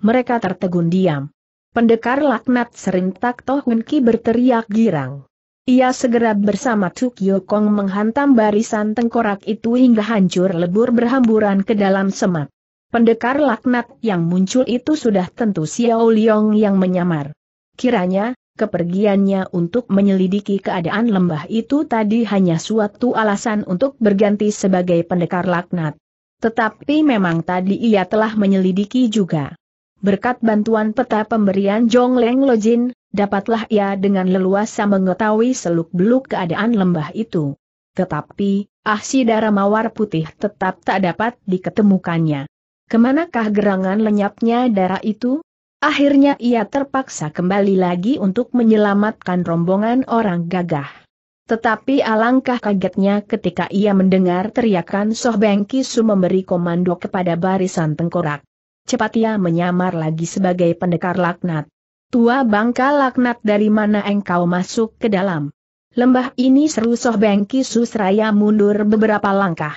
Mereka tertegun diam. Pendekar laknat serintak Tohun Ki berteriak girang. Ia segera bersama Tuk Yokong menghantam barisan tengkorak itu hingga hancur lebur berhamburan ke dalam semak. Pendekar laknat yang muncul itu sudah tentu Xiao Liong yang menyamar. Kiranya, kepergiannya untuk menyelidiki keadaan lembah itu tadi hanya suatu alasan untuk berganti sebagai pendekar laknat. Tetapi memang tadi ia telah menyelidiki juga. Berkat bantuan peta pemberian Jong Leng Lojin, dapatlah ia dengan leluasa mengetahui seluk-beluk keadaan lembah itu. Tetapi, ahsi darah mawar putih tetap tak dapat diketemukannya. Kemanakah gerangan lenyapnya darah itu? Akhirnya ia terpaksa kembali lagi untuk menyelamatkan rombongan orang gagah. Tetapi alangkah kagetnya ketika ia mendengar teriakan Soh Beng Kisu memberi komando kepada barisan tengkorak. Cepat ia menyamar lagi sebagai pendekar laknat. Tua bangka laknat dari mana engkau masuk ke dalam? Lembah ini seru Soh Beng Kisu seraya mundur beberapa langkah.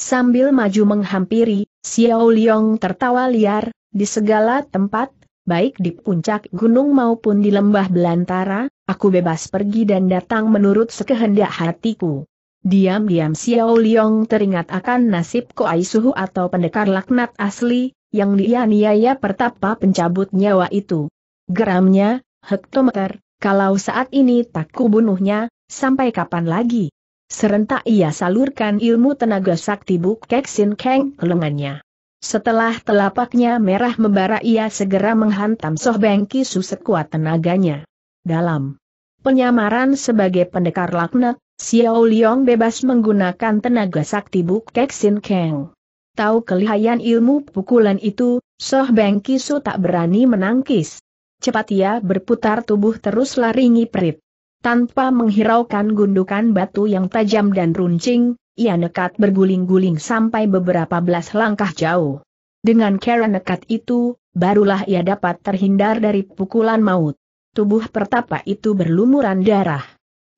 Sambil maju menghampiri, Xiao Liong tertawa liar, di segala tempat, baik di puncak gunung maupun di lembah belantara, Aku bebas pergi dan datang menurut sekehendak hatiku. Diam-diam Xiao Liong teringat akan nasib Koai Suhu atau pendekar laknat asli, yang dianiaya pertapa pencabut nyawa itu. Geramnya, hektometer, kalau saat ini tak kubunuhnya, sampai kapan lagi? Serentak ia salurkan ilmu tenaga sakti Buk Keksin Keng lengannya. Setelah telapaknya merah membara ia segera menghantam Soh Bengki sekuat tenaganya. Dalam penyamaran sebagai pendekar lakna, Xiao Liang bebas menggunakan tenaga sakti Buk Kek Kang. Tahu kelihayan ilmu pukulan itu, Soh Beng Kisu tak berani menangkis. Cepat ia berputar tubuh terus laringi perit. Tanpa menghiraukan gundukan batu yang tajam dan runcing, ia nekat berguling-guling sampai beberapa belas langkah jauh. Dengan cara nekat itu, barulah ia dapat terhindar dari pukulan maut tubuh pertapa itu berlumuran darah.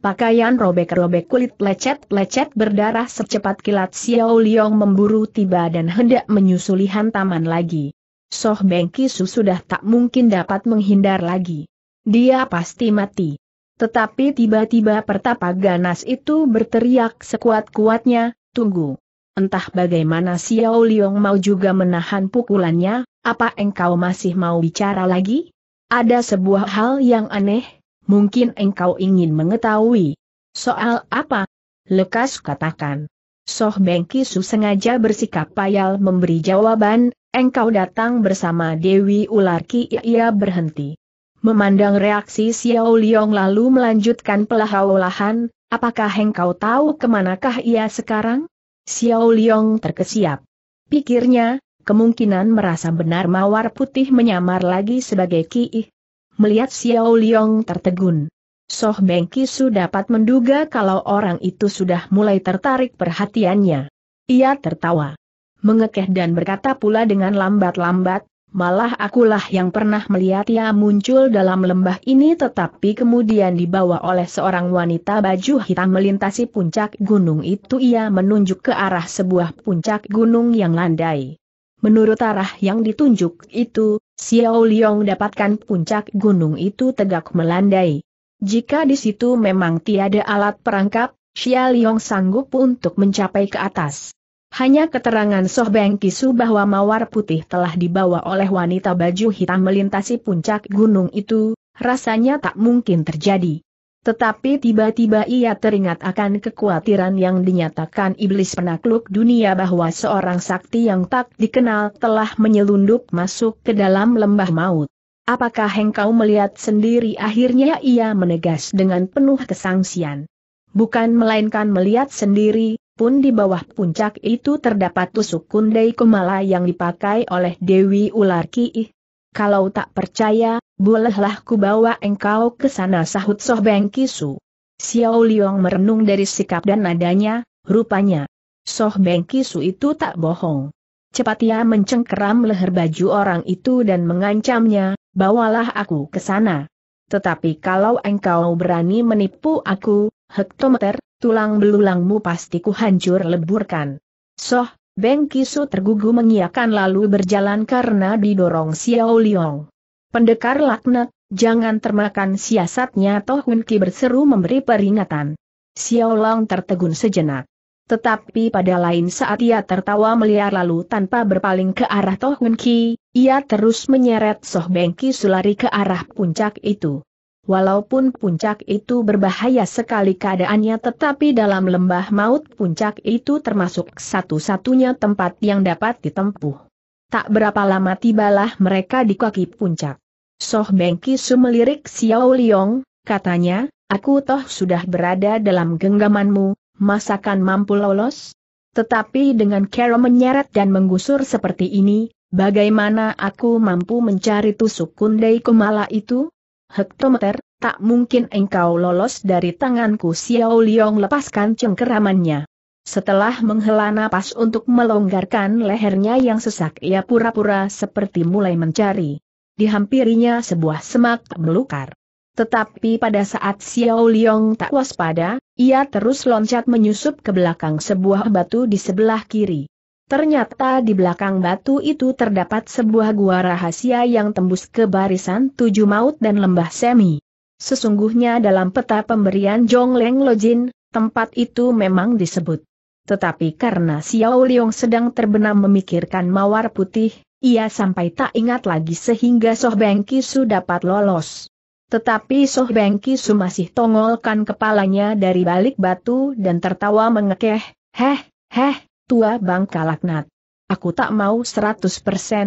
Pakaian robek-robek kulit lecet-lecet berdarah secepat kilat Xiao Liong memburu tiba dan hendak menyusuli hantaman lagi. Soh Beng Kisu sudah tak mungkin dapat menghindar lagi. Dia pasti mati. Tetapi tiba-tiba pertapa ganas itu berteriak sekuat-kuatnya, tunggu. Entah bagaimana Xiao Liong mau juga menahan pukulannya, apa engkau masih mau bicara lagi? Ada sebuah hal yang aneh, mungkin engkau ingin mengetahui. Soal apa? Lekas katakan. Soh Bengkisu sengaja bersikap payal memberi jawaban, engkau datang bersama Dewi Ular Ki ia berhenti. Memandang reaksi Xiao Liong lalu melanjutkan pelahau-lahan. apakah engkau tahu kemanakah ia sekarang? Xiao Liong terkesiap. Pikirnya, kemungkinan merasa benar Mawar Putih menyamar lagi sebagai Ki Melihat Xiao Liong tertegun. Soh Beng Kisu dapat menduga kalau orang itu sudah mulai tertarik perhatiannya. Ia tertawa. Mengekeh dan berkata pula dengan lambat-lambat, malah akulah yang pernah melihat ia muncul dalam lembah ini tetapi kemudian dibawa oleh seorang wanita baju hitam melintasi puncak gunung itu ia menunjuk ke arah sebuah puncak gunung yang landai. Menurut arah yang ditunjuk itu, Xiao Liang dapatkan puncak gunung itu tegak melandai. Jika di situ memang tiada alat perangkap, Xiao Liang sanggup untuk mencapai ke atas. Hanya keterangan Soh Beng Kisu bahwa mawar putih telah dibawa oleh wanita baju hitam melintasi puncak gunung itu, rasanya tak mungkin terjadi. Tetapi tiba-tiba ia teringat akan kekhawatiran yang dinyatakan iblis penakluk dunia bahwa seorang sakti yang tak dikenal telah menyelundup masuk ke dalam lembah maut. Apakah engkau melihat sendiri akhirnya ia menegas dengan penuh kesangsian. Bukan melainkan melihat sendiri, pun di bawah puncak itu terdapat tusuk kundai kumala yang dipakai oleh Dewi Ular Ki. Kalau tak percaya, bolehlah ku bawa engkau ke sana sahut Soh Beng Kisu. Xiao Liong merenung dari sikap dan nadanya, rupanya. Soh Beng Kisu itu tak bohong. Cepat ia mencengkeram leher baju orang itu dan mengancamnya, bawalah aku ke sana. Tetapi kalau engkau berani menipu aku, hektometer, tulang belulangmu pasti kuhancur leburkan. Soh, Beng Kisu tergugu mengiakan lalu berjalan karena didorong Xiao Liong. Pendekar laknat, jangan termakan siasatnya Toh Hun Ki berseru memberi peringatan. Xiao Long tertegun sejenak. Tetapi pada lain saat ia tertawa meliar lalu tanpa berpaling ke arah Toh Hun Ki, ia terus menyeret Soh Bengki Sulari ke arah puncak itu. Walaupun puncak itu berbahaya sekali keadaannya tetapi dalam lembah maut puncak itu termasuk satu-satunya tempat yang dapat ditempuh. Tak berapa lama tibalah mereka di kaki puncak. Soh Bengki sumelirik Xiao Liong, katanya, aku toh sudah berada dalam genggamanmu, masakan mampu lolos? Tetapi dengan cara menyeret dan menggusur seperti ini, bagaimana aku mampu mencari tusuk kundai kumala itu? Hektometer, tak mungkin engkau lolos dari tanganku Xiao Liong lepaskan cengkeramannya. Setelah menghela napas untuk melonggarkan lehernya yang sesak ia pura-pura seperti mulai mencari dihampirinya sebuah semak melukar. Tetapi pada saat Xiao Liang tak waspada, ia terus loncat menyusup ke belakang sebuah batu di sebelah kiri. Ternyata di belakang batu itu terdapat sebuah gua rahasia yang tembus ke barisan tujuh maut dan lembah semi. Sesungguhnya dalam peta pemberian Jong Lo Jin, tempat itu memang disebut. Tetapi karena Xiao Liang sedang terbenam memikirkan mawar putih, ia sampai tak ingat lagi sehingga Soh Beng Kisu dapat lolos. Tetapi Soh Beng Kisu masih tongolkan kepalanya dari balik batu dan tertawa mengekeh, heh, heh, tua bang kalaknat. Aku tak mau 100%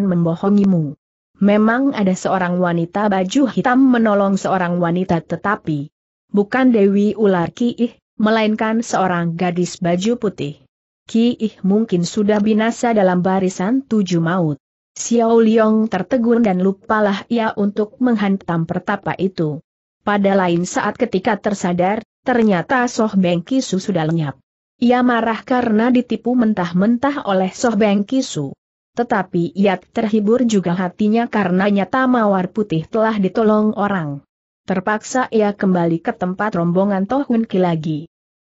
membohongimu. Memang ada seorang wanita baju hitam menolong seorang wanita tetapi bukan Dewi Ular Ki ih, melainkan seorang gadis baju putih. Ki ih mungkin sudah binasa dalam barisan tujuh maut. Xiao Liong tertegun dan lupalah ia untuk menghantam pertapa itu. Pada lain saat ketika tersadar, ternyata Soh Beng Kisu sudah lenyap. Ia marah karena ditipu mentah-mentah oleh Soh Beng Kisu. Tetapi ia terhibur juga hatinya karena nyata mawar putih telah ditolong orang. Terpaksa ia kembali ke tempat rombongan Tohun Ki lagi.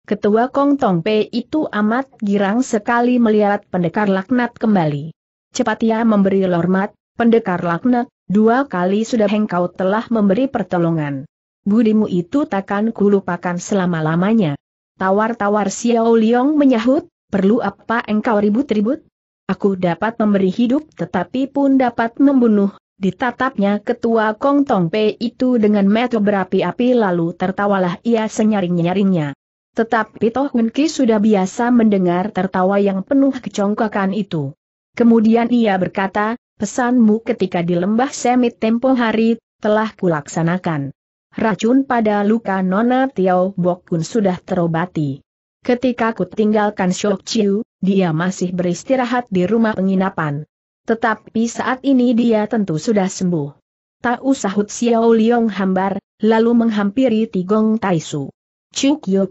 Ketua Kong Tong Pei itu amat girang sekali melihat pendekar laknat kembali. Cepat ia memberi lormat, pendekar lakna, dua kali sudah engkau telah memberi pertolongan. Budimu itu takkan kulupakan selama-lamanya. Tawar-tawar Xiao Liong menyahut, perlu apa engkau ribut-ribut? Aku dapat memberi hidup tetapi pun dapat membunuh, ditatapnya ketua Kong Tong Pei itu dengan metu berapi-api lalu tertawalah ia senyaring-nyaringnya. Tetapi Toh Ki sudah biasa mendengar tertawa yang penuh kecongkakan itu. Kemudian ia berkata, pesanmu ketika di lembah semit tempo hari, telah kulaksanakan. Racun pada luka Nona Tiao Bok pun sudah terobati. Ketika ku tinggalkan Shok Chiu, dia masih beristirahat di rumah penginapan. Tetapi saat ini dia tentu sudah sembuh. Tak usahut Xiao Liong hambar, lalu menghampiri Tigong Taisu. Chu Kyo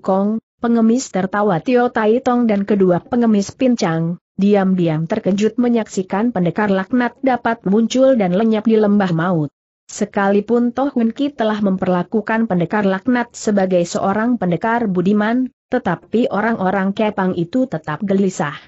pengemis tertawa Tio Tai Tong dan kedua pengemis pincang, diam-diam terkejut menyaksikan pendekar laknat dapat muncul dan lenyap di lembah maut. Sekalipun Toh Hun telah memperlakukan pendekar laknat sebagai seorang pendekar budiman, tetapi orang-orang kepang itu tetap gelisah.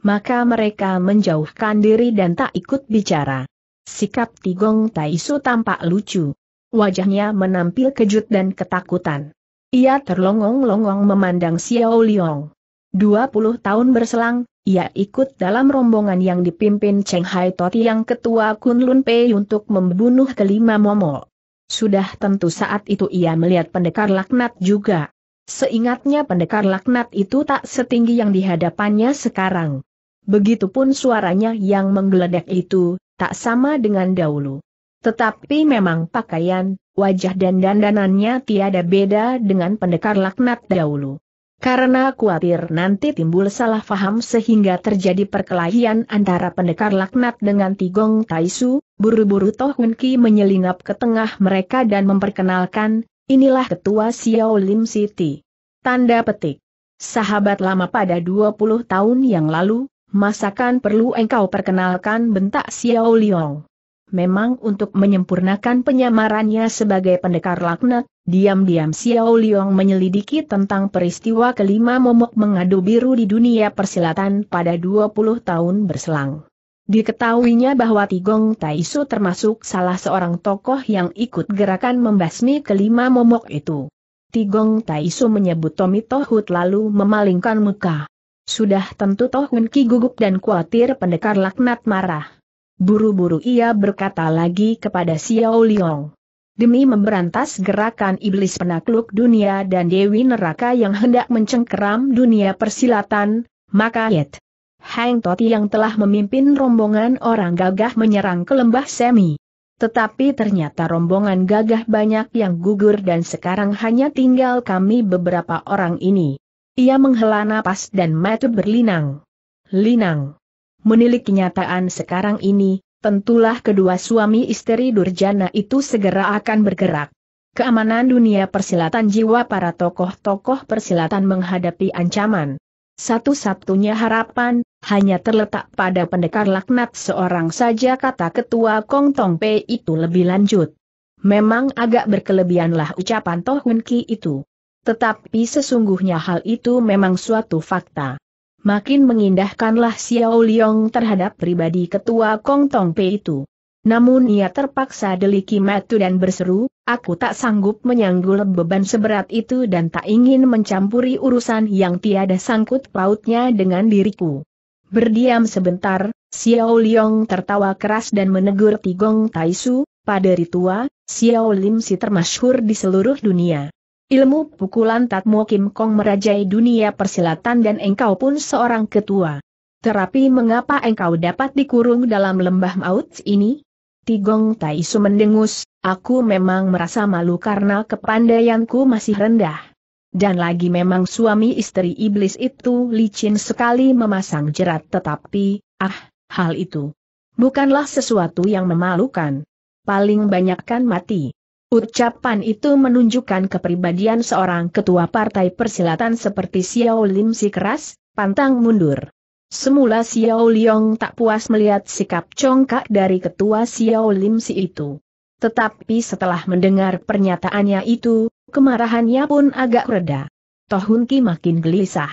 Maka mereka menjauhkan diri dan tak ikut bicara. Sikap Tigong Taisu tampak lucu. Wajahnya menampil kejut dan ketakutan. Ia terlongong-longong memandang Xiao Liong. 20 tahun berselang, ia ikut dalam rombongan yang dipimpin Cheng Hai Toti yang ketua Kunlun Pei untuk membunuh kelima momo. Sudah tentu saat itu ia melihat pendekar laknat juga. Seingatnya pendekar laknat itu tak setinggi yang dihadapannya sekarang. Begitupun suaranya yang menggeledek itu, tak sama dengan dahulu. Tetapi memang pakaian, wajah dan dandanannya tiada beda dengan pendekar laknat dahulu. Karena khawatir nanti timbul salah faham sehingga terjadi perkelahian antara pendekar laknat dengan Tigong Taisu, buru-buru Toh Ki menyelinap ke tengah mereka dan memperkenalkan, inilah ketua Xiao Lim City. Tanda petik. Sahabat lama pada 20 tahun yang lalu, masakan perlu engkau perkenalkan bentak Xiao Liong. Memang untuk menyempurnakan penyamarannya sebagai pendekar laknat, diam-diam Xiao Liang menyelidiki tentang peristiwa kelima momok mengadu biru di dunia persilatan pada 20 tahun berselang. Diketahuinya bahwa Tigong Taisu termasuk salah seorang tokoh yang ikut gerakan membasmi kelima momok itu. Tigong Taisu menyebut Tommy Tohut lalu memalingkan muka. Sudah tentu Tohun Ki gugup dan khawatir pendekar laknat marah. Buru-buru ia berkata lagi kepada Xiao Liang. Demi memberantas gerakan iblis penakluk dunia dan dewi neraka yang hendak mencengkeram dunia persilatan, maka Yet Hang Toti yang telah memimpin rombongan orang gagah menyerang ke lembah semi. Tetapi ternyata rombongan gagah banyak yang gugur dan sekarang hanya tinggal kami beberapa orang ini. Ia menghela napas dan mata berlinang. Linang menilik kenyataan sekarang ini, tentulah kedua suami istri Durjana itu segera akan bergerak. Keamanan dunia persilatan jiwa para tokoh-tokoh persilatan menghadapi ancaman. Satu-satunya harapan, hanya terletak pada pendekar laknat seorang saja kata ketua Kong Tong Pei itu lebih lanjut. Memang agak berkelebihanlah ucapan Toh Hun Ki itu. Tetapi sesungguhnya hal itu memang suatu fakta makin mengindahkanlah Xiao Liong terhadap pribadi ketua Kong Tong Pei itu. Namun ia terpaksa deliki matu dan berseru, aku tak sanggup menyanggul beban seberat itu dan tak ingin mencampuri urusan yang tiada sangkut pautnya dengan diriku. Berdiam sebentar, Xiao Liong tertawa keras dan menegur Tigong Taisu, pada ritua, Xiao Lim si termasyhur di seluruh dunia. Ilmu pukulan Tatmo Kim Kong merajai dunia persilatan dan engkau pun seorang ketua. Terapi mengapa engkau dapat dikurung dalam lembah maut ini? Tigong Taisu mendengus, aku memang merasa malu karena kepandaianku masih rendah. Dan lagi memang suami istri iblis itu licin sekali memasang jerat tetapi, ah, hal itu bukanlah sesuatu yang memalukan. Paling banyakkan mati. Ucapan itu menunjukkan kepribadian seorang ketua partai persilatan seperti Xiao Lim si keras, pantang mundur. Semula Xiao Liong tak puas melihat sikap congkak dari ketua Xiao Lim si itu. Tetapi setelah mendengar pernyataannya itu, kemarahannya pun agak reda. Tohun Ki makin gelisah.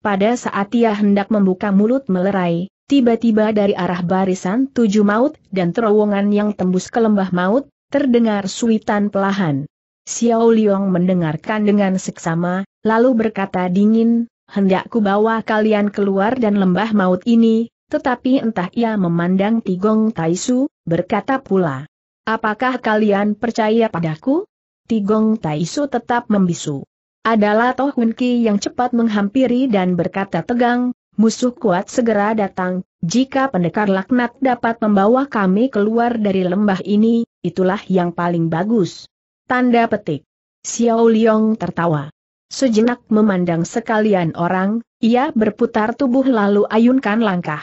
Pada saat ia hendak membuka mulut melerai, tiba-tiba dari arah barisan tujuh maut dan terowongan yang tembus ke lembah maut, Terdengar suitan pelahan. Xiao Liang mendengarkan dengan seksama, lalu berkata dingin, hendakku bawa kalian keluar dan lembah maut ini, tetapi entah ia memandang Tigong Taisu, berkata pula. Apakah kalian percaya padaku? Tigong Taisu tetap membisu. Adalah Toh Hun yang cepat menghampiri dan berkata tegang, musuh kuat segera datang, jika pendekar laknat dapat membawa kami keluar dari lembah ini, itulah yang paling bagus. Tanda petik. Xiao Liong tertawa. Sejenak memandang sekalian orang, ia berputar tubuh lalu ayunkan langkah.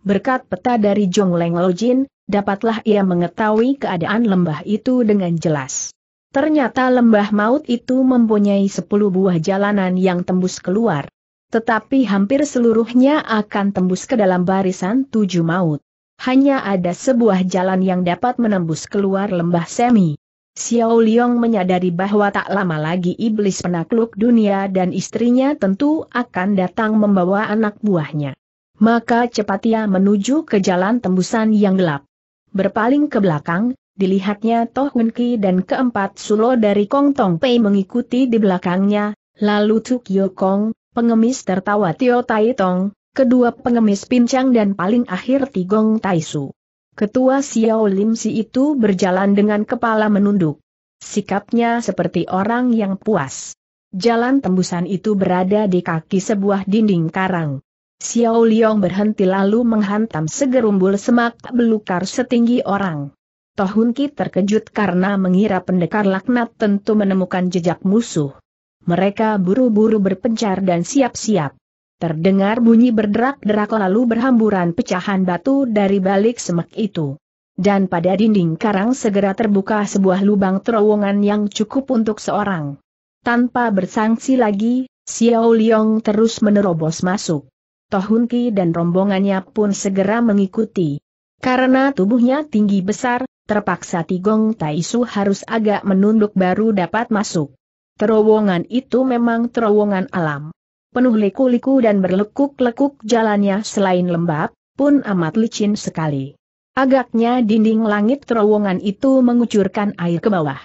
Berkat peta dari Jong Leng Lojin, dapatlah ia mengetahui keadaan lembah itu dengan jelas. Ternyata lembah maut itu mempunyai sepuluh buah jalanan yang tembus keluar. Tetapi hampir seluruhnya akan tembus ke dalam barisan tujuh maut hanya ada sebuah jalan yang dapat menembus keluar lembah semi. Xiao Liang menyadari bahwa tak lama lagi iblis penakluk dunia dan istrinya tentu akan datang membawa anak buahnya. Maka cepat ia menuju ke jalan tembusan yang gelap. Berpaling ke belakang, dilihatnya Toh Hun Ki dan keempat sulo dari Kong Tong Pei mengikuti di belakangnya, lalu Tuk Yo Kong, pengemis tertawa Tio Tai Tong, kedua pengemis pincang dan paling akhir Tigong Taisu. Ketua Xiao Lim Si itu berjalan dengan kepala menunduk. Sikapnya seperti orang yang puas. Jalan tembusan itu berada di kaki sebuah dinding karang. Xiao Liong berhenti lalu menghantam segerumbul semak belukar setinggi orang. Tohun Ki terkejut karena mengira pendekar laknat tentu menemukan jejak musuh. Mereka buru-buru berpencar dan siap-siap. Terdengar bunyi berderak-derak lalu berhamburan pecahan batu dari balik semak itu. Dan pada dinding karang segera terbuka sebuah lubang terowongan yang cukup untuk seorang. Tanpa bersangsi lagi, Xiao Liong terus menerobos masuk. Tohun Ki dan rombongannya pun segera mengikuti. Karena tubuhnya tinggi besar, terpaksa Tigong Taisu harus agak menunduk baru dapat masuk. Terowongan itu memang terowongan alam penuh liku-liku dan berlekuk-lekuk jalannya selain lembab, pun amat licin sekali. Agaknya dinding langit terowongan itu mengucurkan air ke bawah.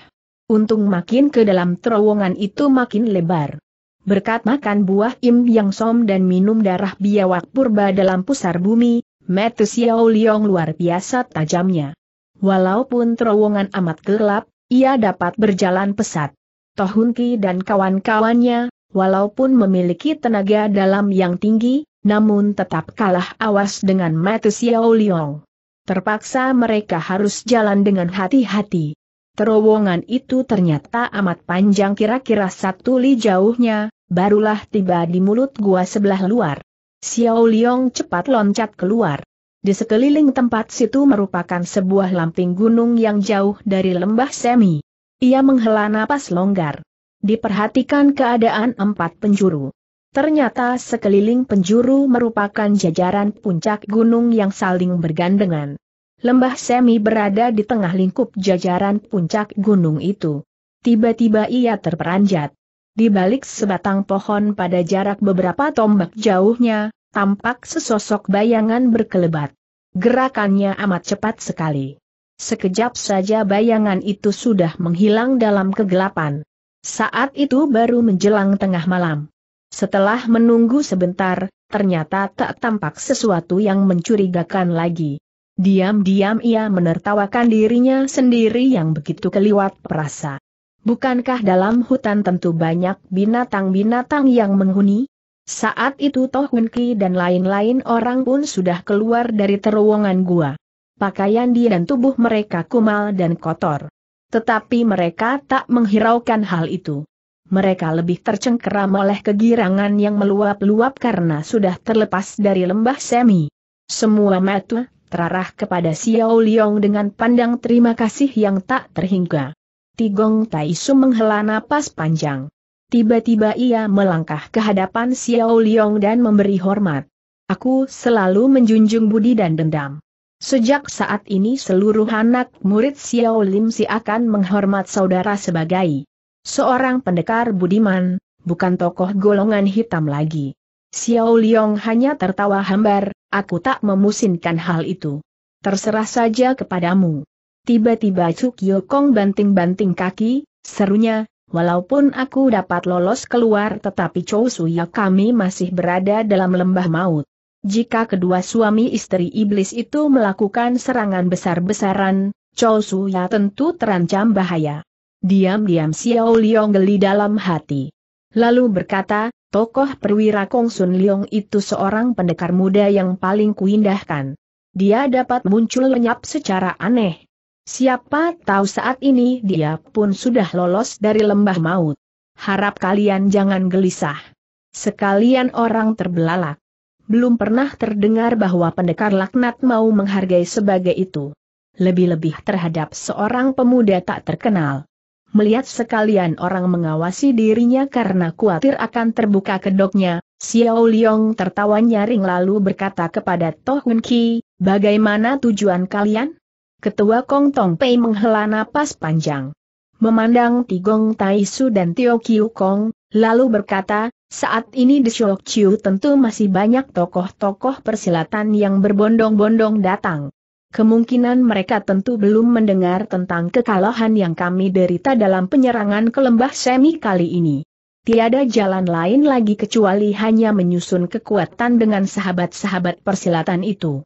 Untung makin ke dalam terowongan itu makin lebar. Berkat makan buah Im Yang Som dan minum darah biawak purba dalam pusar bumi, Metu Xiao Liong luar biasa tajamnya. Walaupun terowongan amat gelap, ia dapat berjalan pesat. Tohunki dan kawan-kawannya, walaupun memiliki tenaga dalam yang tinggi, namun tetap kalah awas dengan Mati Xiao Liang. Terpaksa mereka harus jalan dengan hati-hati. Terowongan itu ternyata amat panjang kira-kira satu li jauhnya, barulah tiba di mulut gua sebelah luar. Xiao Liang cepat loncat keluar. Di sekeliling tempat situ merupakan sebuah lamping gunung yang jauh dari lembah semi. Ia menghela napas longgar diperhatikan keadaan empat penjuru. Ternyata sekeliling penjuru merupakan jajaran puncak gunung yang saling bergandengan. Lembah Semi berada di tengah lingkup jajaran puncak gunung itu. Tiba-tiba ia terperanjat. Di balik sebatang pohon pada jarak beberapa tombak jauhnya, tampak sesosok bayangan berkelebat. Gerakannya amat cepat sekali. Sekejap saja bayangan itu sudah menghilang dalam kegelapan. Saat itu baru menjelang tengah malam. Setelah menunggu sebentar, ternyata tak tampak sesuatu yang mencurigakan lagi. Diam-diam ia menertawakan dirinya sendiri yang begitu keliwat perasa. Bukankah dalam hutan tentu banyak binatang-binatang yang menghuni? Saat itu Toh Ki dan lain-lain orang pun sudah keluar dari terowongan gua. Pakaian dia dan tubuh mereka kumal dan kotor. Tetapi mereka tak menghiraukan hal itu. Mereka lebih tercengkeram oleh kegirangan yang meluap-luap karena sudah terlepas dari lembah semi. Semua mata terarah kepada Xiao Liong dengan pandang terima kasih yang tak terhingga. Tigong Taisu menghela napas panjang. Tiba-tiba ia melangkah ke hadapan Xiao Liong dan memberi hormat. Aku selalu menjunjung budi dan dendam. Sejak saat ini seluruh anak murid Xiao Lim Si akan menghormat saudara sebagai seorang pendekar budiman, bukan tokoh golongan hitam lagi. Xiao Liong hanya tertawa hambar, aku tak memusinkan hal itu. Terserah saja kepadamu. Tiba-tiba Cuk Yokong banting-banting kaki, serunya, walaupun aku dapat lolos keluar tetapi Chou Suya kami masih berada dalam lembah maut. Jika kedua suami istri iblis itu melakukan serangan besar-besaran, Chow Ya tentu terancam bahaya. Diam-diam Xiao Liong geli dalam hati. Lalu berkata, tokoh perwira Kong Sun Liong itu seorang pendekar muda yang paling kuindahkan. Dia dapat muncul lenyap secara aneh. Siapa tahu saat ini dia pun sudah lolos dari lembah maut. Harap kalian jangan gelisah. Sekalian orang terbelalak belum pernah terdengar bahwa pendekar laknat mau menghargai sebagai itu. Lebih-lebih terhadap seorang pemuda tak terkenal. Melihat sekalian orang mengawasi dirinya karena khawatir akan terbuka kedoknya, Xiao Liong tertawa nyaring lalu berkata kepada Toh Hun Ki, bagaimana tujuan kalian? Ketua Kong Tong Pei menghela napas panjang. Memandang Tigong Su dan Tio Kiu Kong, Lalu berkata, saat ini di Shok tentu masih banyak tokoh-tokoh persilatan yang berbondong-bondong datang. Kemungkinan mereka tentu belum mendengar tentang kekalahan yang kami derita dalam penyerangan ke lembah semi kali ini. Tiada jalan lain lagi kecuali hanya menyusun kekuatan dengan sahabat-sahabat persilatan itu.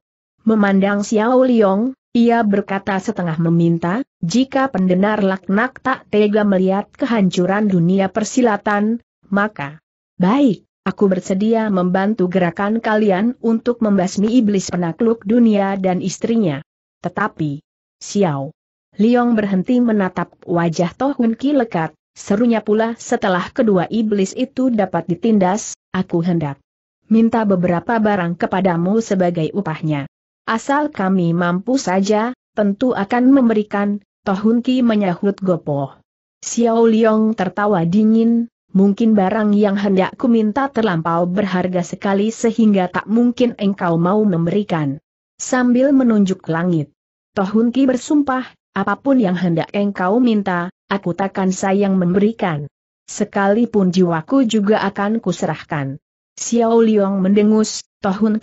Memandang Xiao Liong, ia berkata setengah meminta, jika pendengar laknak tak tega melihat kehancuran dunia persilatan, maka, baik, aku bersedia membantu gerakan kalian untuk membasmi iblis penakluk dunia dan istrinya. Tetapi, Xiao Liong berhenti menatap wajah Tohun Ki lekat, serunya pula setelah kedua iblis itu dapat ditindas, aku hendak minta beberapa barang kepadamu sebagai upahnya. Asal kami mampu saja, tentu akan memberikan, Tohun menyahut gopoh. Xiao Liong tertawa dingin, mungkin barang yang hendak ku minta terlampau berharga sekali sehingga tak mungkin engkau mau memberikan. Sambil menunjuk langit. Tohun bersumpah, apapun yang hendak engkau minta, aku takkan sayang memberikan. Sekalipun jiwaku juga akan kuserahkan. Xiao Liong mendengus, Tohun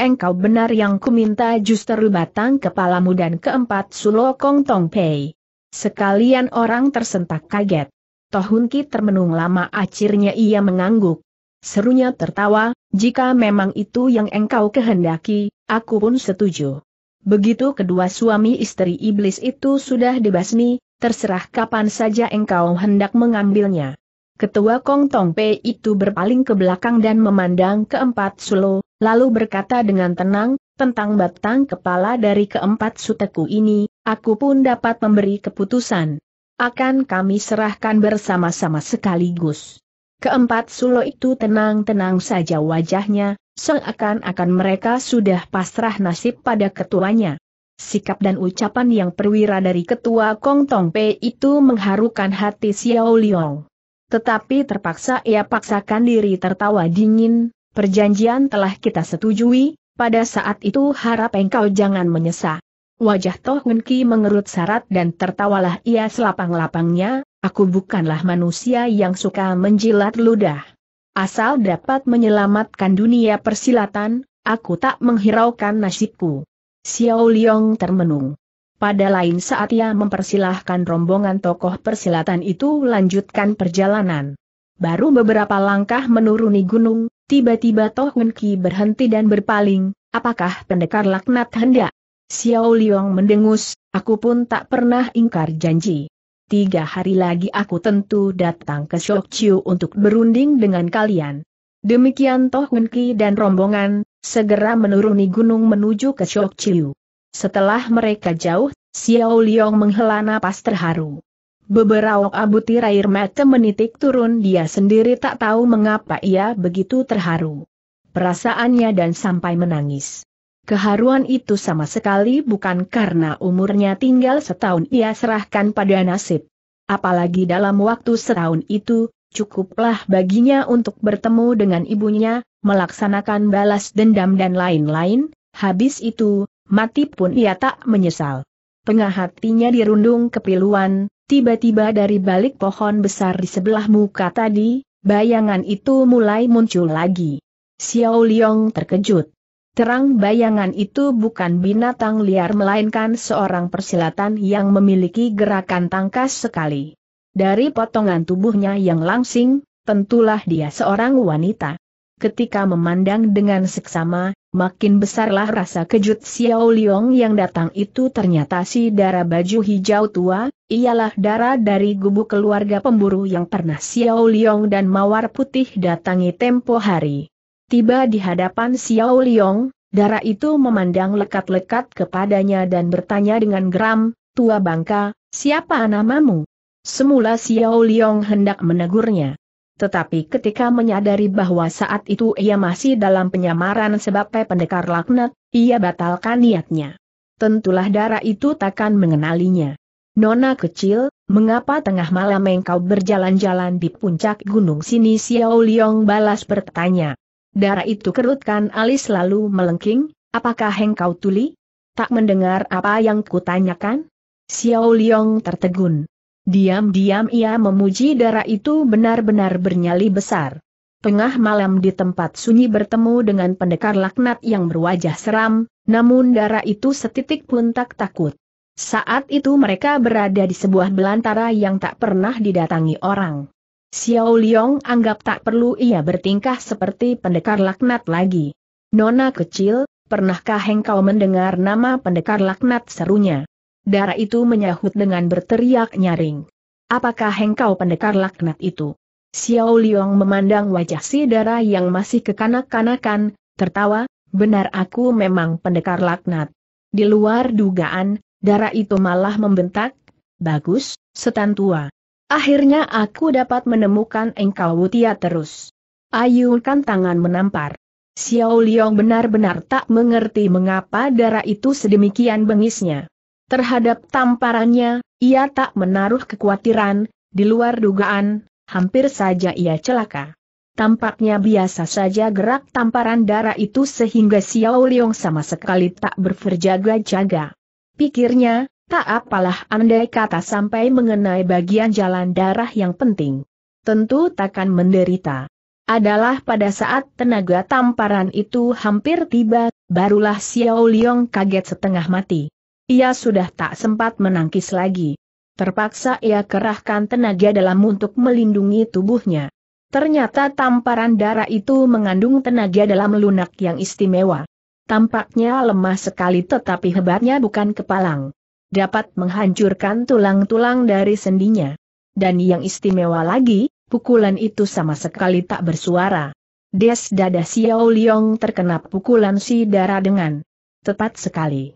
engkau benar yang kuminta justru batang kepalamu dan keempat sulokong Tong Pei. Sekalian orang tersentak kaget. Tohun Ki termenung lama akhirnya ia mengangguk. Serunya tertawa, jika memang itu yang engkau kehendaki, aku pun setuju. Begitu kedua suami istri iblis itu sudah dibasmi, terserah kapan saja engkau hendak mengambilnya. Ketua Kong Tong Pei itu berpaling ke belakang dan memandang keempat sulo, lalu berkata dengan tenang, tentang batang kepala dari keempat suteku ini, aku pun dapat memberi keputusan. Akan kami serahkan bersama-sama sekaligus. Keempat sulo itu tenang-tenang saja wajahnya, seakan-akan mereka sudah pasrah nasib pada ketuanya. Sikap dan ucapan yang perwira dari ketua Kong Tong Pei itu mengharukan hati Xiao Liang. Tetapi terpaksa ia paksakan diri tertawa dingin, perjanjian telah kita setujui, pada saat itu harap engkau jangan menyesal. Wajah Toh Ki mengerut syarat dan tertawalah ia selapang-lapangnya, aku bukanlah manusia yang suka menjilat ludah. Asal dapat menyelamatkan dunia persilatan, aku tak menghiraukan nasibku. Xiao Liong termenung. Pada lain saat ia mempersilahkan rombongan tokoh persilatan itu lanjutkan perjalanan. Baru beberapa langkah menuruni gunung, tiba-tiba Toh Ki berhenti dan berpaling, apakah pendekar laknat hendak? Xiao Liang mendengus, aku pun tak pernah ingkar janji. Tiga hari lagi aku tentu datang ke Shok Chiu untuk berunding dengan kalian. Demikian Toh Ki dan rombongan, segera menuruni gunung menuju ke Shok Chiu. Setelah mereka jauh, Xiao Liang menghela napas terharu. Beberapa abu air mata menitik turun dia sendiri tak tahu mengapa ia begitu terharu. Perasaannya dan sampai menangis. Keharuan itu sama sekali bukan karena umurnya tinggal setahun ia serahkan pada nasib. Apalagi dalam waktu setahun itu, cukuplah baginya untuk bertemu dengan ibunya, melaksanakan balas dendam dan lain-lain, habis itu, mati pun ia tak menyesal. Tengah hatinya dirundung kepiluan, tiba-tiba dari balik pohon besar di sebelah muka tadi, bayangan itu mulai muncul lagi. Xiao Liong terkejut. Terang bayangan itu bukan binatang liar melainkan seorang persilatan yang memiliki gerakan tangkas sekali. Dari potongan tubuhnya yang langsing, tentulah dia seorang wanita. Ketika memandang dengan seksama, Makin besarlah rasa kejut Xiao Liong yang datang itu ternyata si darah baju hijau tua, ialah darah dari gubuk keluarga pemburu yang pernah Xiao Liong dan Mawar Putih datangi tempo hari. Tiba di hadapan Xiao Liong, darah itu memandang lekat-lekat kepadanya dan bertanya dengan geram, Tua Bangka, siapa namamu? Semula Xiao Liong hendak menegurnya. Tetapi ketika menyadari bahwa saat itu ia masih dalam penyamaran sebab pendekar laknat, ia batalkan niatnya. Tentulah darah itu takkan mengenalinya. Nona kecil, mengapa tengah malam engkau berjalan-jalan di puncak gunung sini Xiao Liong balas bertanya. Darah itu kerutkan alis lalu melengking, apakah engkau tuli? Tak mendengar apa yang kutanyakan? Xiao Liong tertegun. Diam-diam ia memuji darah itu benar-benar bernyali besar. Tengah malam di tempat sunyi bertemu dengan pendekar laknat yang berwajah seram, namun darah itu setitik pun tak takut. Saat itu mereka berada di sebuah belantara yang tak pernah didatangi orang. Xiao Liong anggap tak perlu ia bertingkah seperti pendekar laknat lagi. Nona kecil, pernahkah engkau mendengar nama pendekar laknat serunya? darah itu menyahut dengan berteriak nyaring. Apakah engkau pendekar laknat itu? Xiao Liang memandang wajah si darah yang masih kekanak-kanakan, tertawa, benar aku memang pendekar laknat. Di luar dugaan, darah itu malah membentak, bagus, setan tua. Akhirnya aku dapat menemukan engkau Wutia terus. Ayunkan tangan menampar. Xiao Liang benar-benar tak mengerti mengapa darah itu sedemikian bengisnya. Terhadap tamparannya, ia tak menaruh kekhawatiran, di luar dugaan, hampir saja ia celaka. Tampaknya biasa saja gerak tamparan darah itu sehingga Xiao Liong sama sekali tak berverjaga-jaga. Pikirnya, tak apalah andai kata sampai mengenai bagian jalan darah yang penting. Tentu takkan menderita. Adalah pada saat tenaga tamparan itu hampir tiba, barulah Xiao Liong kaget setengah mati. Ia sudah tak sempat menangkis lagi. Terpaksa ia kerahkan tenaga dalam untuk melindungi tubuhnya. Ternyata tamparan darah itu mengandung tenaga dalam lunak yang istimewa. Tampaknya lemah sekali tetapi hebatnya bukan kepalang. Dapat menghancurkan tulang-tulang dari sendinya. Dan yang istimewa lagi, pukulan itu sama sekali tak bersuara. Des dada Xiao Liong terkena pukulan si darah dengan tepat sekali.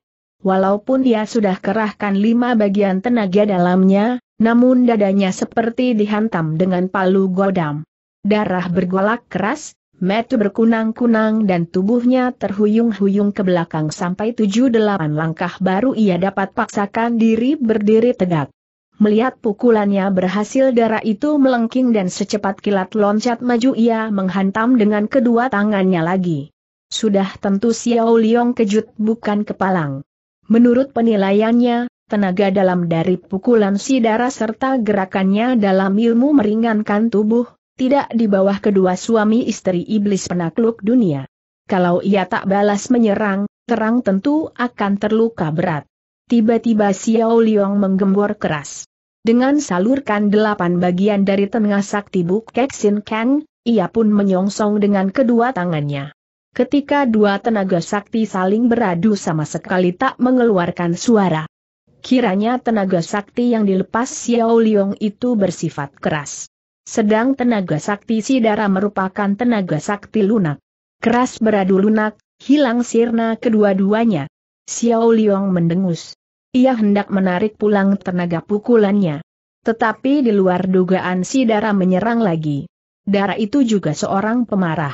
Walaupun dia sudah kerahkan lima bagian tenaga dalamnya, namun dadanya seperti dihantam dengan palu godam. Darah bergolak keras, metu berkunang-kunang dan tubuhnya terhuyung-huyung ke belakang sampai tujuh delapan langkah baru ia dapat paksakan diri berdiri tegak. Melihat pukulannya berhasil darah itu melengking dan secepat kilat loncat maju ia menghantam dengan kedua tangannya lagi. Sudah tentu Xiao Liong kejut bukan kepalang. Menurut penilaiannya, tenaga dalam dari pukulan Sidara serta gerakannya dalam ilmu meringankan tubuh, tidak di bawah kedua suami istri iblis penakluk dunia. Kalau ia tak balas menyerang, terang tentu akan terluka berat. Tiba-tiba Xiao Liang menggembor keras. Dengan salurkan delapan bagian dari tengah sakti Buk Keksin Kang, ia pun menyongsong dengan kedua tangannya ketika dua tenaga sakti saling beradu sama sekali tak mengeluarkan suara. Kiranya tenaga sakti yang dilepas Xiao Liong itu bersifat keras. Sedang tenaga sakti Sidara merupakan tenaga sakti lunak. Keras beradu lunak, hilang sirna kedua-duanya. Xiao Liong mendengus. Ia hendak menarik pulang tenaga pukulannya. Tetapi di luar dugaan Sidara menyerang lagi. Dara itu juga seorang pemarah.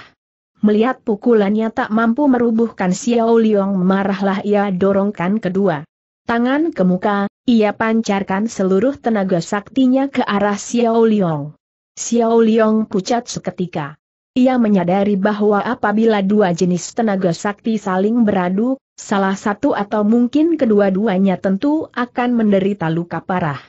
Melihat pukulannya tak mampu merubuhkan Xiao Liong marahlah ia dorongkan kedua. Tangan ke muka, ia pancarkan seluruh tenaga saktinya ke arah Xiao Liong. Xiao Liong pucat seketika. Ia menyadari bahwa apabila dua jenis tenaga sakti saling beradu, salah satu atau mungkin kedua-duanya tentu akan menderita luka parah.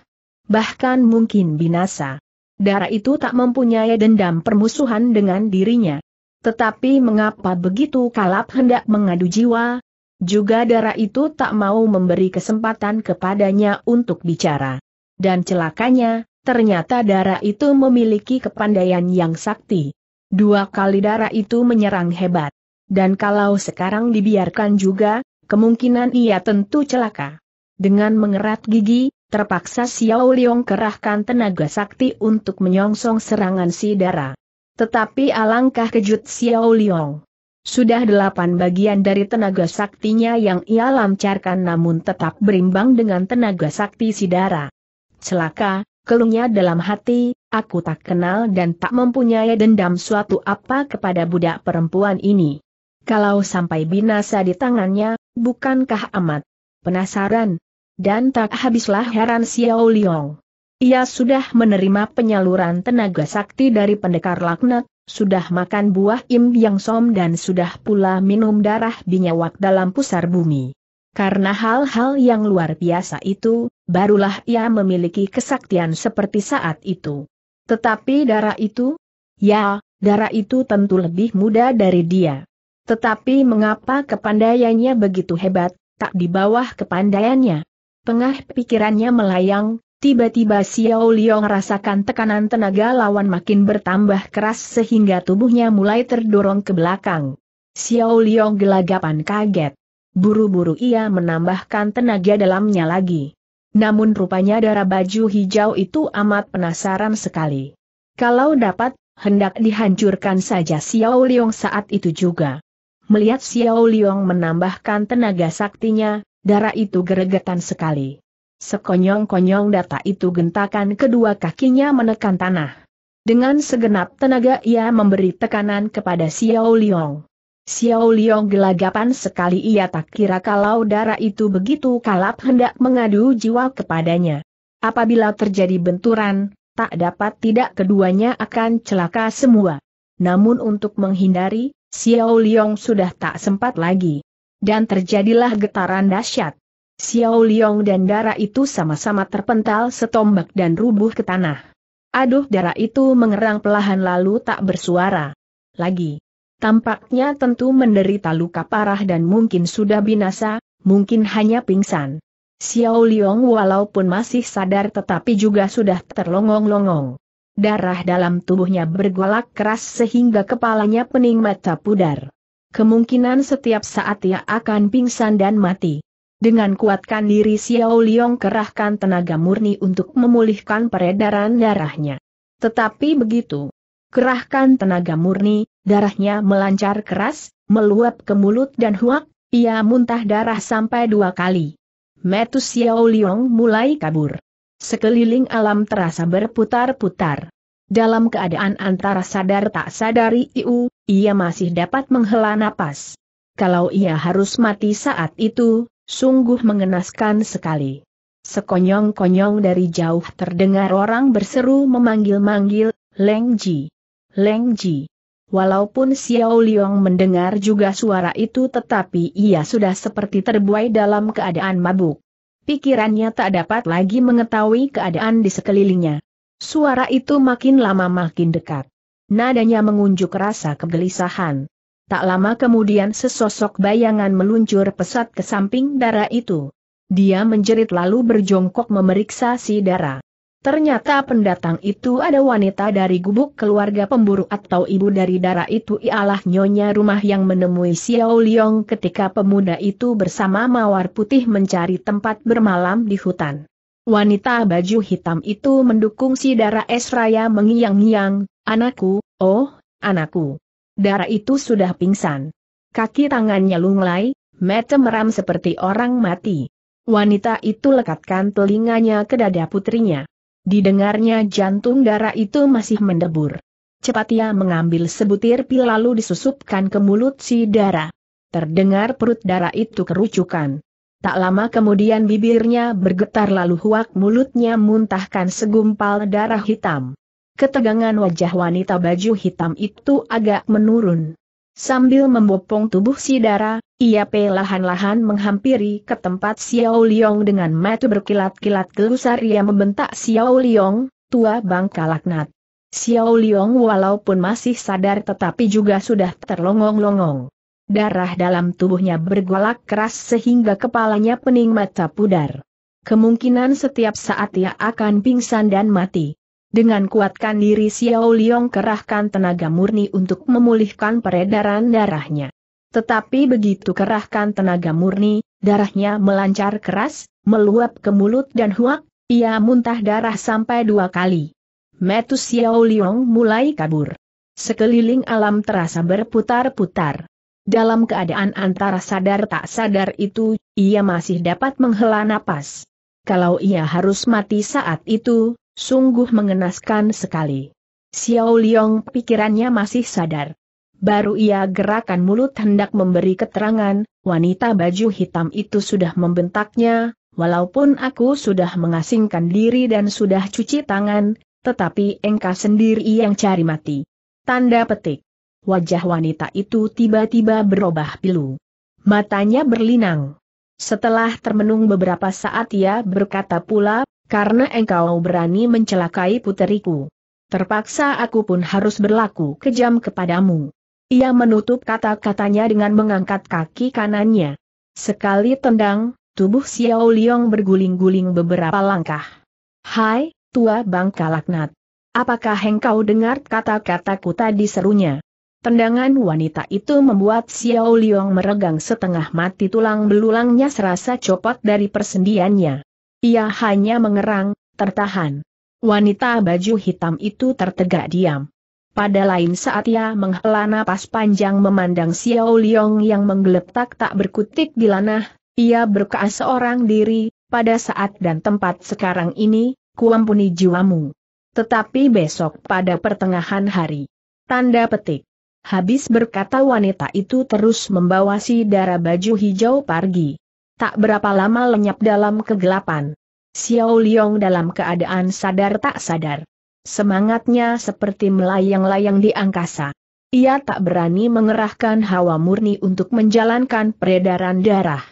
Bahkan mungkin binasa. Darah itu tak mempunyai dendam permusuhan dengan dirinya. Tetapi mengapa begitu kalap hendak mengadu jiwa? Juga darah itu tak mau memberi kesempatan kepadanya untuk bicara. Dan celakanya, ternyata darah itu memiliki kepandaian yang sakti. Dua kali darah itu menyerang hebat. Dan kalau sekarang dibiarkan juga, kemungkinan ia tentu celaka. Dengan mengerat gigi, terpaksa Xiao Liong kerahkan tenaga sakti untuk menyongsong serangan si darah. Tetapi alangkah kejut Xiao Liong. Sudah delapan bagian dari tenaga saktinya yang ia lancarkan namun tetap berimbang dengan tenaga sakti Sidara. Celaka, keluhnya dalam hati, aku tak kenal dan tak mempunyai dendam suatu apa kepada budak perempuan ini. Kalau sampai binasa di tangannya, bukankah amat penasaran? Dan tak habislah heran Xiao Liong. Ia sudah menerima penyaluran tenaga sakti dari pendekar laknat, sudah makan buah im yang som dan sudah pula minum darah binyawak dalam pusar bumi. Karena hal-hal yang luar biasa itu, barulah ia memiliki kesaktian seperti saat itu. Tetapi darah itu? Ya, darah itu tentu lebih muda dari dia. Tetapi mengapa kepandaiannya begitu hebat, tak di bawah kepandaiannya? Tengah pikirannya melayang, Tiba-tiba Xiao Liang rasakan tekanan tenaga lawan makin bertambah keras sehingga tubuhnya mulai terdorong ke belakang. Xiao Liang gelagapan kaget. Buru-buru ia menambahkan tenaga dalamnya lagi. Namun rupanya darah baju hijau itu amat penasaran sekali. Kalau dapat, hendak dihancurkan saja Xiao Liang saat itu juga. Melihat Xiao Liang menambahkan tenaga saktinya, darah itu geregetan sekali. Sekonyong-konyong data itu gentakan kedua kakinya menekan tanah. Dengan segenap tenaga ia memberi tekanan kepada Xiao Liong. Xiao Liong gelagapan sekali ia tak kira kalau darah itu begitu kalap hendak mengadu jiwa kepadanya. Apabila terjadi benturan, tak dapat tidak keduanya akan celaka semua. Namun untuk menghindari, Xiao Liong sudah tak sempat lagi. Dan terjadilah getaran dahsyat. Xiao Liong dan darah itu sama-sama terpental setombak dan rubuh ke tanah. Aduh darah itu mengerang pelahan lalu tak bersuara. Lagi. Tampaknya tentu menderita luka parah dan mungkin sudah binasa, mungkin hanya pingsan. Xiao Liong walaupun masih sadar tetapi juga sudah terlongong-longong. Darah dalam tubuhnya bergolak keras sehingga kepalanya pening mata pudar. Kemungkinan setiap saat ia akan pingsan dan mati. Dengan kuatkan diri Xiao Liong kerahkan tenaga murni untuk memulihkan peredaran darahnya. Tetapi begitu, kerahkan tenaga murni, darahnya melancar keras, meluap ke mulut dan huak, ia muntah darah sampai dua kali. Metu Xiao Liong mulai kabur. Sekeliling alam terasa berputar-putar. Dalam keadaan antara sadar tak sadari Iu, ia masih dapat menghela napas. Kalau ia harus mati saat itu, Sungguh mengenaskan sekali. Sekonyong-konyong dari jauh terdengar orang berseru memanggil-manggil, Leng Ji. Leng Ji. Walaupun Xiao Liang mendengar juga suara itu tetapi ia sudah seperti terbuai dalam keadaan mabuk. Pikirannya tak dapat lagi mengetahui keadaan di sekelilingnya. Suara itu makin lama makin dekat. Nadanya mengunjuk rasa kegelisahan. Tak lama kemudian sesosok bayangan meluncur pesat ke samping darah itu. Dia menjerit lalu berjongkok memeriksa si darah. Ternyata pendatang itu ada wanita dari gubuk keluarga pemburu atau ibu dari darah itu ialah nyonya rumah yang menemui Xiao Liong ketika pemuda itu bersama mawar putih mencari tempat bermalam di hutan. Wanita baju hitam itu mendukung si darah Esraya mengiang-ngiang, anakku, oh, anakku darah itu sudah pingsan. Kaki tangannya lunglai, mata meram seperti orang mati. Wanita itu lekatkan telinganya ke dada putrinya. Didengarnya jantung darah itu masih mendebur. Cepat ia mengambil sebutir pil lalu disusupkan ke mulut si darah. Terdengar perut darah itu kerucukan. Tak lama kemudian bibirnya bergetar lalu huak mulutnya muntahkan segumpal darah hitam ketegangan wajah wanita baju hitam itu agak menurun. Sambil membopong tubuh si darah, ia pelahan lahan menghampiri ke tempat Xiao Liong dengan mata berkilat-kilat gelusar ia membentak Xiao Liong, tua bangka laknat. Xiao Liong walaupun masih sadar tetapi juga sudah terlongong-longong. Darah dalam tubuhnya bergolak keras sehingga kepalanya pening mata pudar. Kemungkinan setiap saat ia akan pingsan dan mati. Dengan kuatkan diri Xiao Liong kerahkan tenaga murni untuk memulihkan peredaran darahnya. Tetapi begitu kerahkan tenaga murni, darahnya melancar keras, meluap ke mulut dan huak, ia muntah darah sampai dua kali. Metu Xiao Liong mulai kabur. Sekeliling alam terasa berputar-putar. Dalam keadaan antara sadar tak sadar itu, ia masih dapat menghela napas. Kalau ia harus mati saat itu, Sungguh mengenaskan sekali. Xiao Liang pikirannya masih sadar. Baru ia gerakan mulut hendak memberi keterangan, wanita baju hitam itu sudah membentaknya, walaupun aku sudah mengasingkan diri dan sudah cuci tangan, tetapi engkau sendiri yang cari mati. Tanda petik. Wajah wanita itu tiba-tiba berubah pilu. Matanya berlinang. Setelah termenung beberapa saat ia berkata pula, karena engkau berani mencelakai puteriku. Terpaksa aku pun harus berlaku kejam kepadamu. Ia menutup kata-katanya dengan mengangkat kaki kanannya. Sekali tendang, tubuh Xiao Liang berguling-guling beberapa langkah. Hai, tua bangka laknat. Apakah engkau dengar kata-kataku tadi serunya? Tendangan wanita itu membuat Xiao Liang meregang setengah mati tulang belulangnya serasa copot dari persendiannya. Ia hanya mengerang, tertahan. Wanita baju hitam itu tertegak diam. Pada lain saat ia menghela napas panjang memandang Xiao Liong yang menggeletak tak berkutik di lanah, ia berkaas seorang diri, pada saat dan tempat sekarang ini, kuampuni jiwamu. Tetapi besok pada pertengahan hari. Tanda petik. Habis berkata wanita itu terus membawa si darah baju hijau pergi. Tak berapa lama lenyap dalam kegelapan. Xiao Liong dalam keadaan sadar tak sadar. Semangatnya seperti melayang-layang di angkasa. Ia tak berani mengerahkan hawa murni untuk menjalankan peredaran darah.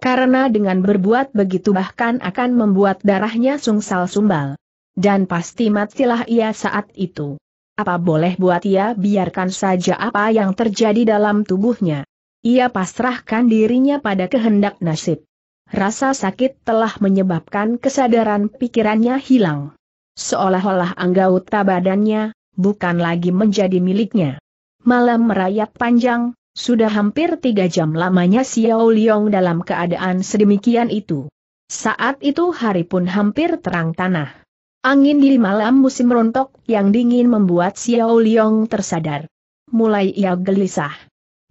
Karena dengan berbuat begitu bahkan akan membuat darahnya sungsal sumbal. Dan pasti matilah ia saat itu. Apa boleh buat ia biarkan saja apa yang terjadi dalam tubuhnya. Ia pasrahkan dirinya pada kehendak nasib. Rasa sakit telah menyebabkan kesadaran pikirannya hilang. Seolah-olah anggota badannya, bukan lagi menjadi miliknya. Malam merayap panjang, sudah hampir tiga jam lamanya Xiao Liong dalam keadaan sedemikian itu. Saat itu hari pun hampir terang tanah. Angin di malam musim rontok yang dingin membuat Xiao Liong tersadar. Mulai ia gelisah.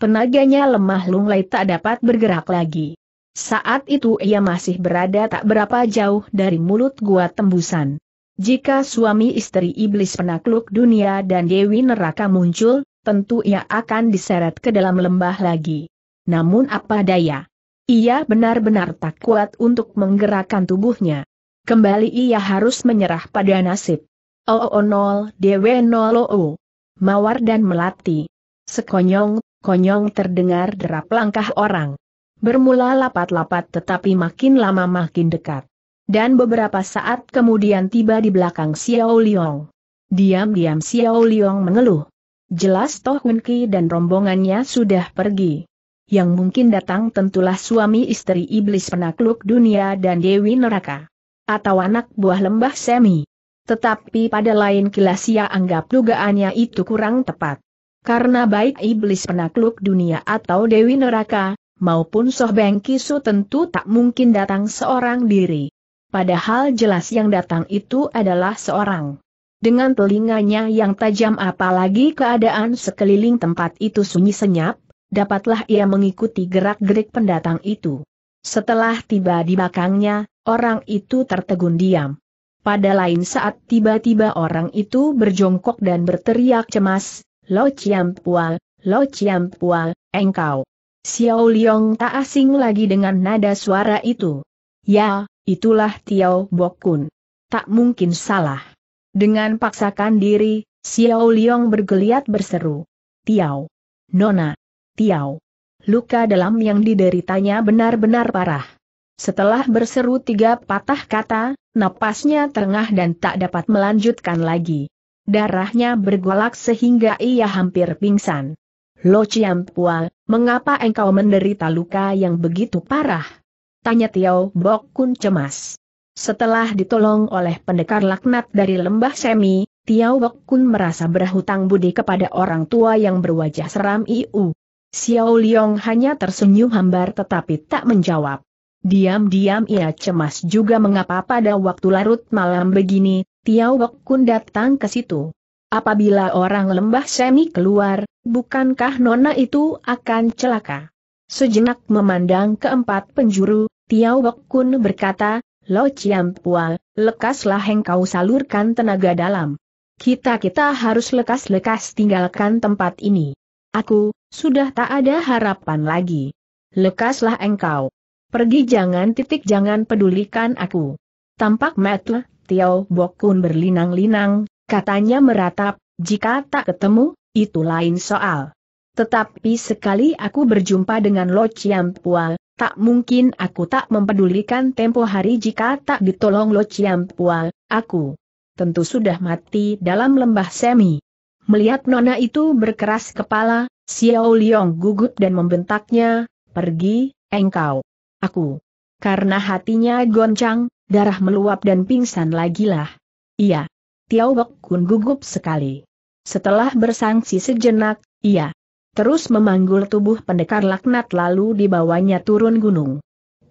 Tenaganya lemah lunglai tak dapat bergerak lagi. Saat itu ia masih berada tak berapa jauh dari mulut gua tembusan. Jika suami istri iblis penakluk dunia dan Dewi Neraka muncul, tentu ia akan diseret ke dalam lembah lagi. Namun apa daya? Ia benar-benar tak kuat untuk menggerakkan tubuhnya. Kembali ia harus menyerah pada nasib. Oo oh, oh, nol, Dewi nol oo. Oh, Mawar dan Melati. Sekonyong konyong terdengar derap langkah orang. Bermula lapat-lapat tetapi makin lama makin dekat. Dan beberapa saat kemudian tiba di belakang Xiao Liang. Diam-diam Xiao Liang mengeluh. Jelas Toh Hun Ki dan rombongannya sudah pergi. Yang mungkin datang tentulah suami istri iblis penakluk dunia dan Dewi Neraka. Atau anak buah lembah semi. Tetapi pada lain kilas ia anggap dugaannya itu kurang tepat. Karena baik iblis penakluk dunia atau dewi neraka, maupun Soh Beng Kisu tentu tak mungkin datang seorang diri. Padahal jelas yang datang itu adalah seorang. Dengan telinganya yang tajam apalagi keadaan sekeliling tempat itu sunyi senyap, dapatlah ia mengikuti gerak-gerik pendatang itu. Setelah tiba di belakangnya, orang itu tertegun diam. Pada lain saat tiba-tiba orang itu berjongkok dan berteriak cemas, Lo Pua, Lo Pua, engkau. Xiao Liong tak asing lagi dengan nada suara itu. Ya, itulah Tiao Bokun. Tak mungkin salah. Dengan paksakan diri, Xiao Liong bergeliat berseru. Tiao. Nona. Tiao. Luka dalam yang dideritanya benar-benar parah. Setelah berseru tiga patah kata, napasnya terengah dan tak dapat melanjutkan lagi darahnya bergolak sehingga ia hampir pingsan. Lo Ciampua, mengapa engkau menderita luka yang begitu parah? Tanya Tiao Bok Kun cemas. Setelah ditolong oleh pendekar laknat dari lembah semi, Tiao Bok Kun merasa berhutang budi kepada orang tua yang berwajah seram Iu. Xiao Liong hanya tersenyum hambar tetapi tak menjawab. Diam-diam ia cemas juga mengapa pada waktu larut malam begini, Tiao Bok Kun datang ke situ. Apabila orang lembah semi keluar, bukankah nona itu akan celaka? Sejenak memandang keempat penjuru, Tiao Bok Kun berkata, Lo Chiam Pua, lekaslah engkau salurkan tenaga dalam. Kita-kita harus lekas-lekas tinggalkan tempat ini. Aku, sudah tak ada harapan lagi. Lekaslah engkau. Pergi jangan titik jangan pedulikan aku. Tampak Matla, Tiao Bokun berlinang-linang, katanya meratap, jika tak ketemu, itu lain soal. Tetapi sekali aku berjumpa dengan Lo Chiam Pua, tak mungkin aku tak mempedulikan tempo hari jika tak ditolong Lo Chiam Pua, aku tentu sudah mati dalam lembah semi. Melihat nona itu berkeras kepala, Xiao Liong gugup dan membentaknya, pergi, engkau. Aku. Karena hatinya goncang, darah meluap dan pingsan lagi lah. Iya. Tiao Bok Kun gugup sekali. Setelah bersangsi sejenak, iya. terus memanggul tubuh pendekar laknat lalu dibawanya turun gunung.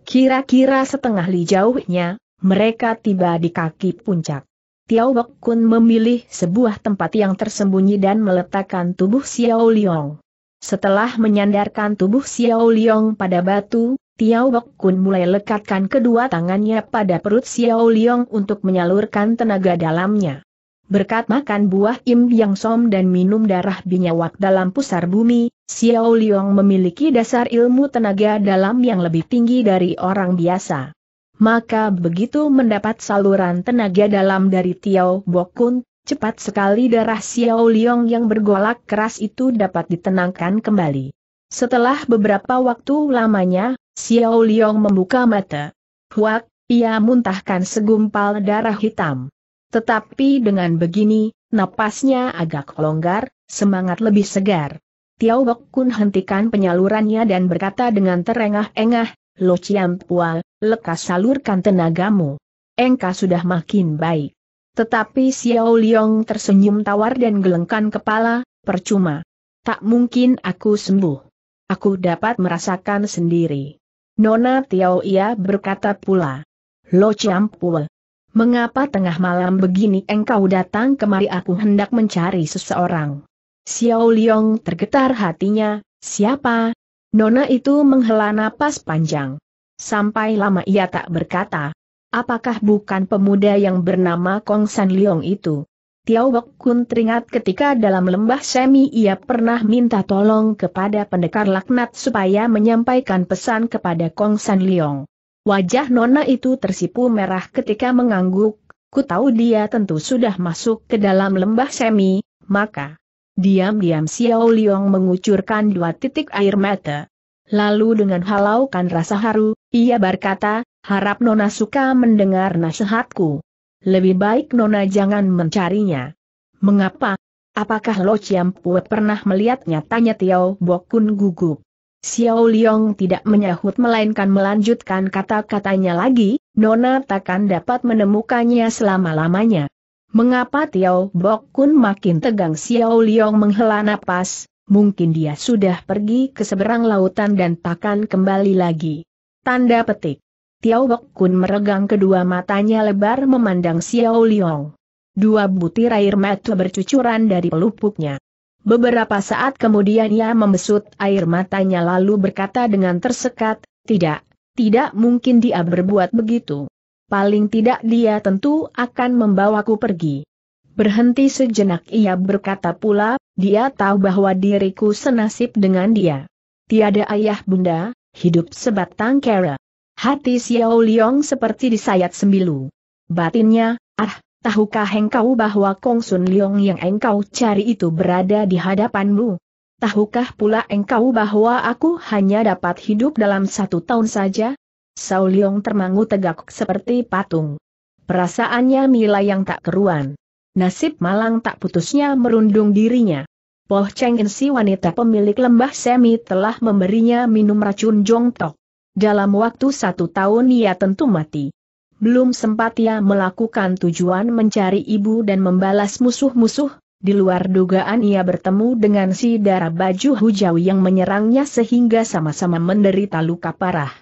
Kira-kira setengah li jauhnya, mereka tiba di kaki puncak. Tiao Bok Kun memilih sebuah tempat yang tersembunyi dan meletakkan tubuh Xiao Liang. Setelah menyandarkan tubuh Xiao Liang pada batu, Tiao Bok Kun mulai lekatkan kedua tangannya pada perut Xiao Liang untuk menyalurkan tenaga dalamnya. Berkat makan buah Im Yang Som dan minum darah binyawak dalam pusar bumi, Xiao Liang memiliki dasar ilmu tenaga dalam yang lebih tinggi dari orang biasa. Maka begitu mendapat saluran tenaga dalam dari Tiao Bok Kun, cepat sekali darah Xiao Liang yang bergolak keras itu dapat ditenangkan kembali. Setelah beberapa waktu lamanya, Xiao Liang membuka mata. Huak, ia muntahkan segumpal darah hitam. Tetapi dengan begini, napasnya agak longgar, semangat lebih segar. Tiao Bok Kun hentikan penyalurannya dan berkata dengan terengah-engah, Lo Chiam Pua, lekas salurkan tenagamu. Engka sudah makin baik. Tetapi Xiao Liang tersenyum tawar dan gelengkan kepala, percuma. Tak mungkin aku sembuh. Aku dapat merasakan sendiri. Nona Tiao ia berkata pula. Lo campul. Mengapa tengah malam begini engkau datang kemari aku hendak mencari seseorang? Xiao Liong tergetar hatinya, siapa? Nona itu menghela napas panjang. Sampai lama ia tak berkata. Apakah bukan pemuda yang bernama Kong San Liong itu? Tiao Bok Kun teringat ketika dalam lembah semi ia pernah minta tolong kepada pendekar laknat supaya menyampaikan pesan kepada Kong San Leong. Wajah Nona itu tersipu merah ketika mengangguk, ku tahu dia tentu sudah masuk ke dalam lembah semi, maka. Diam-diam Xiao Liong mengucurkan dua titik air mata. Lalu dengan halaukan rasa haru, ia berkata, harap Nona suka mendengar nasihatku. Lebih baik Nona jangan mencarinya. Mengapa? Apakah Lo Chiam Pue pernah melihatnya? Tanya Tiao Bokun gugup. Xiao Liong tidak menyahut melainkan melanjutkan kata-katanya lagi, Nona takkan dapat menemukannya selama-lamanya. Mengapa Tiao Bokun makin tegang Xiao Liong menghela napas, mungkin dia sudah pergi ke seberang lautan dan takkan kembali lagi. Tanda petik. Tiao Bok Kun meregang kedua matanya lebar memandang Xiao Liang. Dua butir air mata bercucuran dari pelupuknya. Beberapa saat kemudian ia membesut air matanya lalu berkata dengan tersekat, tidak, tidak mungkin dia berbuat begitu. Paling tidak dia tentu akan membawaku pergi. Berhenti sejenak ia berkata pula, dia tahu bahwa diriku senasib dengan dia. Tiada ayah bunda, hidup sebatang kera. Hati Xiao Liong seperti disayat sembilu. Batinnya, ah, tahukah engkau bahwa Kong Sun Liong yang engkau cari itu berada di hadapanmu? Tahukah pula engkau bahwa aku hanya dapat hidup dalam satu tahun saja? Xiao Liong termangu tegak seperti patung. Perasaannya mila yang tak keruan. Nasib malang tak putusnya merundung dirinya. Poh Cheng In wanita pemilik lembah semi telah memberinya minum racun jongtok. Dalam waktu satu tahun ia tentu mati. Belum sempat ia melakukan tujuan mencari ibu dan membalas musuh-musuh, di luar dugaan ia bertemu dengan si darah baju hujau yang menyerangnya sehingga sama-sama menderita luka parah.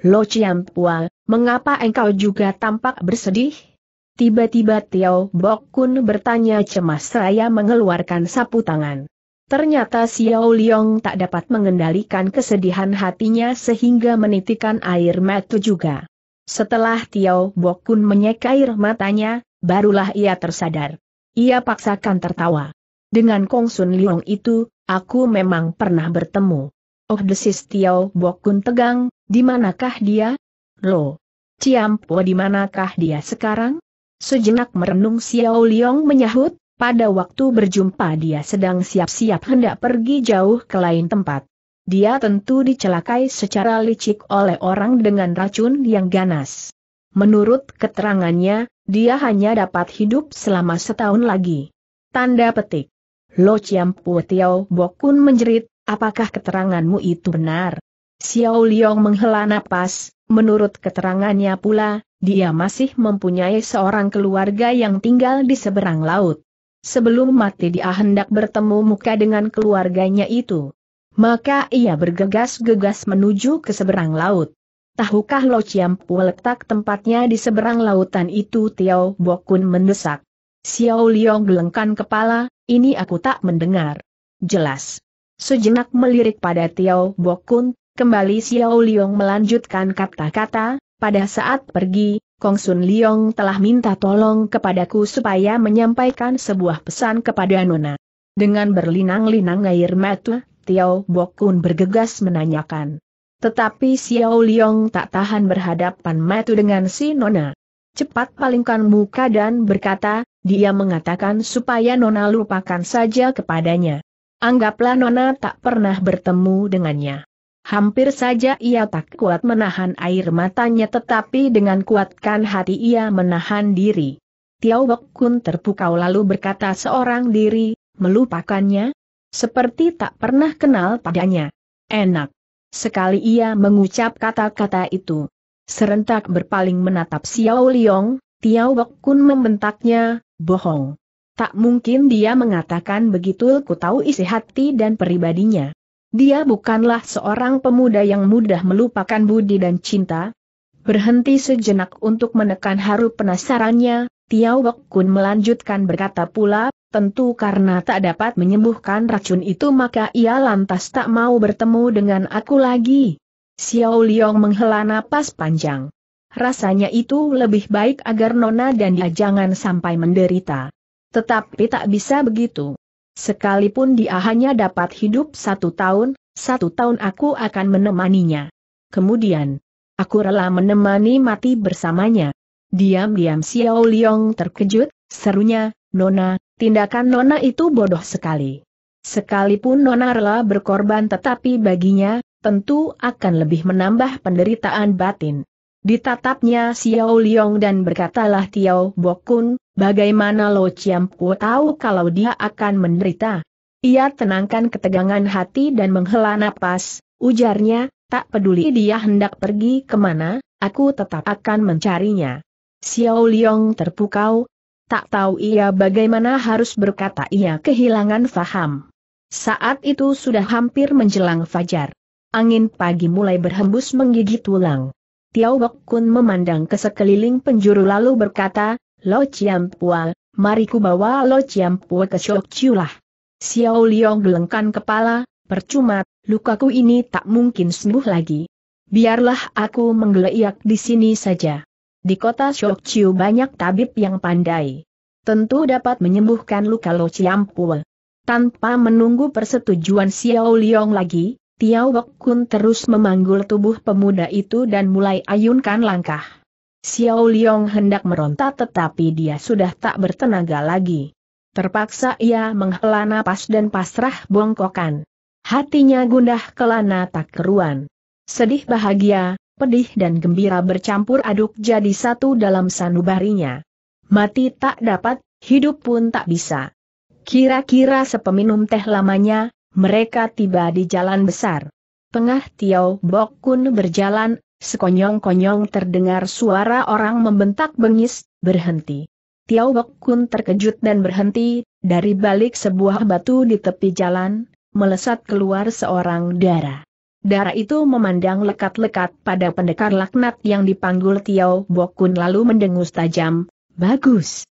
Lo Chiampua, mengapa engkau juga tampak bersedih? Tiba-tiba Tiao Bok Kun bertanya cemas seraya mengeluarkan sapu tangan. Ternyata Xiao Liong tak dapat mengendalikan kesedihan hatinya sehingga menitikan air mata juga. Setelah Tiao Bokun menyek air matanya, barulah ia tersadar. Ia paksakan tertawa. Dengan Kong Sun Liong itu, aku memang pernah bertemu. Oh desis Tiao Bokun tegang, di manakah dia? Loh, Ciampo di manakah dia sekarang? Sejenak merenung Xiao Liong menyahut, pada waktu berjumpa dia sedang siap-siap hendak pergi jauh ke lain tempat. Dia tentu dicelakai secara licik oleh orang dengan racun yang ganas. Menurut keterangannya, dia hanya dapat hidup selama setahun lagi. Tanda petik. Lo Chiam Pu Tiao Bokun menjerit, apakah keteranganmu itu benar? Xiao Liong menghela napas, menurut keterangannya pula, dia masih mempunyai seorang keluarga yang tinggal di seberang laut. Sebelum mati dia hendak bertemu muka dengan keluarganya itu. Maka ia bergegas-gegas menuju ke seberang laut. Tahukah Lo Chiampu letak tempatnya di seberang lautan itu Tiao Bokun mendesak. Xiao Liong gelengkan kepala, ini aku tak mendengar. Jelas. Sejenak melirik pada Tiao Bokun, kembali Xiao Liong melanjutkan kata-kata, pada saat pergi, Kong Sun Liong telah minta tolong kepadaku supaya menyampaikan sebuah pesan kepada Nona. Dengan berlinang-linang air mata, Tiao Bokun bergegas menanyakan. Tetapi Xiao Liong tak tahan berhadapan mata dengan si Nona. Cepat palingkan muka dan berkata, dia mengatakan supaya Nona lupakan saja kepadanya. Anggaplah Nona tak pernah bertemu dengannya. Hampir saja ia tak kuat menahan air matanya tetapi dengan kuatkan hati ia menahan diri. Tiao Bok Kun terpukau lalu berkata seorang diri, melupakannya? Seperti tak pernah kenal padanya. Enak. Sekali ia mengucap kata-kata itu. Serentak berpaling menatap Xiao Liong, Tiao Bok Kun membentaknya, bohong. Tak mungkin dia mengatakan begitu ku tahu isi hati dan peribadinya. Dia bukanlah seorang pemuda yang mudah melupakan budi dan cinta. Berhenti sejenak untuk menekan haru penasarannya, Tiao Bok Kun melanjutkan berkata pula, tentu karena tak dapat menyembuhkan racun itu maka ia lantas tak mau bertemu dengan aku lagi. Xiao Liang menghela napas panjang. Rasanya itu lebih baik agar Nona dan dia jangan sampai menderita. Tetapi tak bisa begitu. Sekalipun dia hanya dapat hidup satu tahun, satu tahun aku akan menemaninya. Kemudian, aku rela menemani mati bersamanya. Diam-diam Xiao Liong terkejut, serunya, Nona, tindakan Nona itu bodoh sekali. Sekalipun Nona rela berkorban tetapi baginya, tentu akan lebih menambah penderitaan batin. Ditatapnya Xiao Liong dan berkatalah Tiao Bokun, Bagaimana Lo Chiam tahu kalau dia akan menderita? Ia tenangkan ketegangan hati dan menghela napas, ujarnya, tak peduli dia hendak pergi kemana, aku tetap akan mencarinya. Xiao Liong terpukau, tak tahu ia bagaimana harus berkata ia kehilangan faham. Saat itu sudah hampir menjelang fajar. Angin pagi mulai berhembus menggigit tulang. Tiao Bok Kun memandang ke sekeliling penjuru lalu berkata, Lo Chiampua, mari ku bawa Lo Chiampua ke Shok lah. Xiao Liong gelengkan kepala, percuma, lukaku ini tak mungkin sembuh lagi. Biarlah aku menggeleiak di sini saja. Di kota Shok Chiu banyak tabib yang pandai. Tentu dapat menyembuhkan luka Lo Chiampua. Tanpa menunggu persetujuan Xiao Liong lagi, Tiao Bok Kun terus memanggul tubuh pemuda itu dan mulai ayunkan langkah. Xiao Liang hendak meronta tetapi dia sudah tak bertenaga lagi. Terpaksa ia menghela napas dan pasrah bongkokan. Hatinya gundah kelana tak keruan. Sedih bahagia, pedih dan gembira bercampur aduk jadi satu dalam sanubarinya. Mati tak dapat, hidup pun tak bisa. Kira-kira sepeminum teh lamanya, mereka tiba di jalan besar. Tengah Xiao Bok Kun berjalan Sekonyong-konyong terdengar suara orang membentak bengis, berhenti. Tiao Bok Kun terkejut dan berhenti, dari balik sebuah batu di tepi jalan, melesat keluar seorang darah. Darah itu memandang lekat-lekat pada pendekar laknat yang dipanggul Tiao Bok Kun lalu mendengus tajam, Bagus!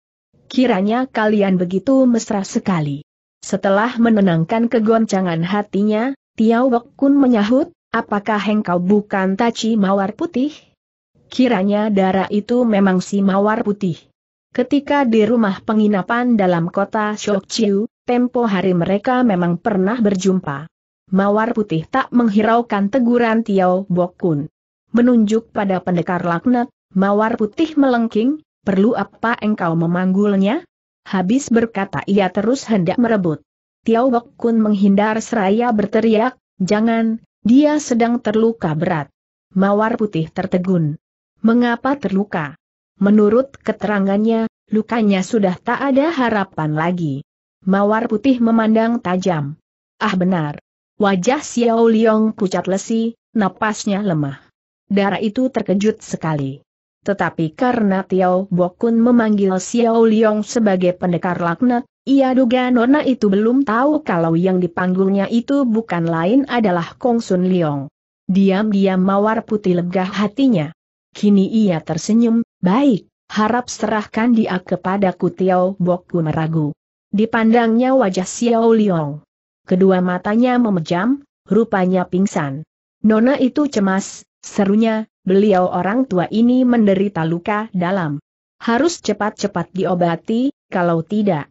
Kiranya kalian begitu mesra sekali. Setelah menenangkan kegoncangan hatinya, Tiao Bok Kun menyahut, Apakah engkau bukan Taci Mawar Putih? Kiranya darah itu memang si Mawar Putih. Ketika di rumah penginapan dalam kota Shokciu, tempo hari mereka memang pernah berjumpa. Mawar Putih tak menghiraukan teguran Tiao Bokun. Menunjuk pada pendekar laknat, Mawar Putih melengking, perlu apa engkau memanggulnya? Habis berkata ia terus hendak merebut. Tiao Bokun menghindar seraya berteriak, jangan, dia sedang terluka berat. Mawar putih tertegun. Mengapa terluka? Menurut keterangannya, lukanya sudah tak ada harapan lagi. Mawar putih memandang tajam. Ah benar. Wajah Xiao Liong pucat lesi, napasnya lemah. Darah itu terkejut sekali. Tetapi karena Tiao Bokun memanggil Xiao Liong sebagai pendekar laknat, ia duga Nona itu belum tahu kalau yang dipanggulnya itu bukan lain adalah Kong Sun Leong. Diam-diam mawar putih legah hatinya. Kini ia tersenyum, baik, harap serahkan dia kepadaku Tiao Boku meragu. Dipandangnya wajah Xiao Leong. Kedua matanya memejam, rupanya pingsan. Nona itu cemas, serunya, beliau orang tua ini menderita luka dalam. Harus cepat-cepat diobati, kalau tidak,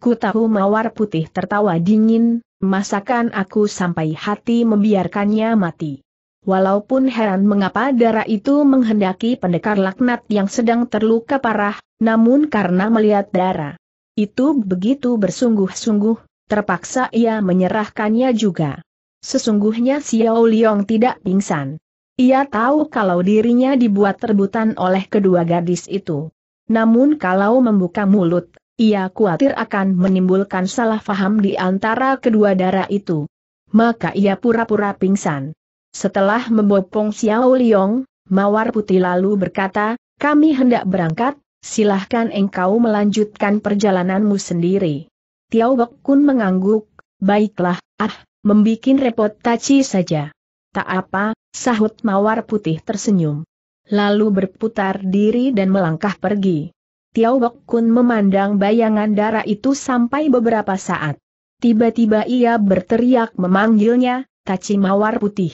Ku tahu Mawar Putih tertawa dingin, masakan aku sampai hati membiarkannya mati. Walaupun heran mengapa darah itu menghendaki pendekar laknat yang sedang terluka parah, namun karena melihat darah itu begitu bersungguh-sungguh, terpaksa ia menyerahkannya juga. Sesungguhnya Xiao Liong tidak pingsan. Ia tahu kalau dirinya dibuat rebutan oleh kedua gadis itu. Namun kalau membuka mulut, ia khawatir akan menimbulkan salah faham di antara kedua darah itu. Maka ia pura-pura pingsan. Setelah membopong Xiao Liong, Mawar Putih lalu berkata, kami hendak berangkat, silahkan engkau melanjutkan perjalananmu sendiri. Tiao Bok Kun mengangguk, baiklah, ah, membikin repot Taci saja. Tak apa, sahut Mawar Putih tersenyum. Lalu berputar diri dan melangkah pergi. Tiao Bok Kun memandang bayangan darah itu sampai beberapa saat. Tiba-tiba ia berteriak memanggilnya, Taci Mawar Putih.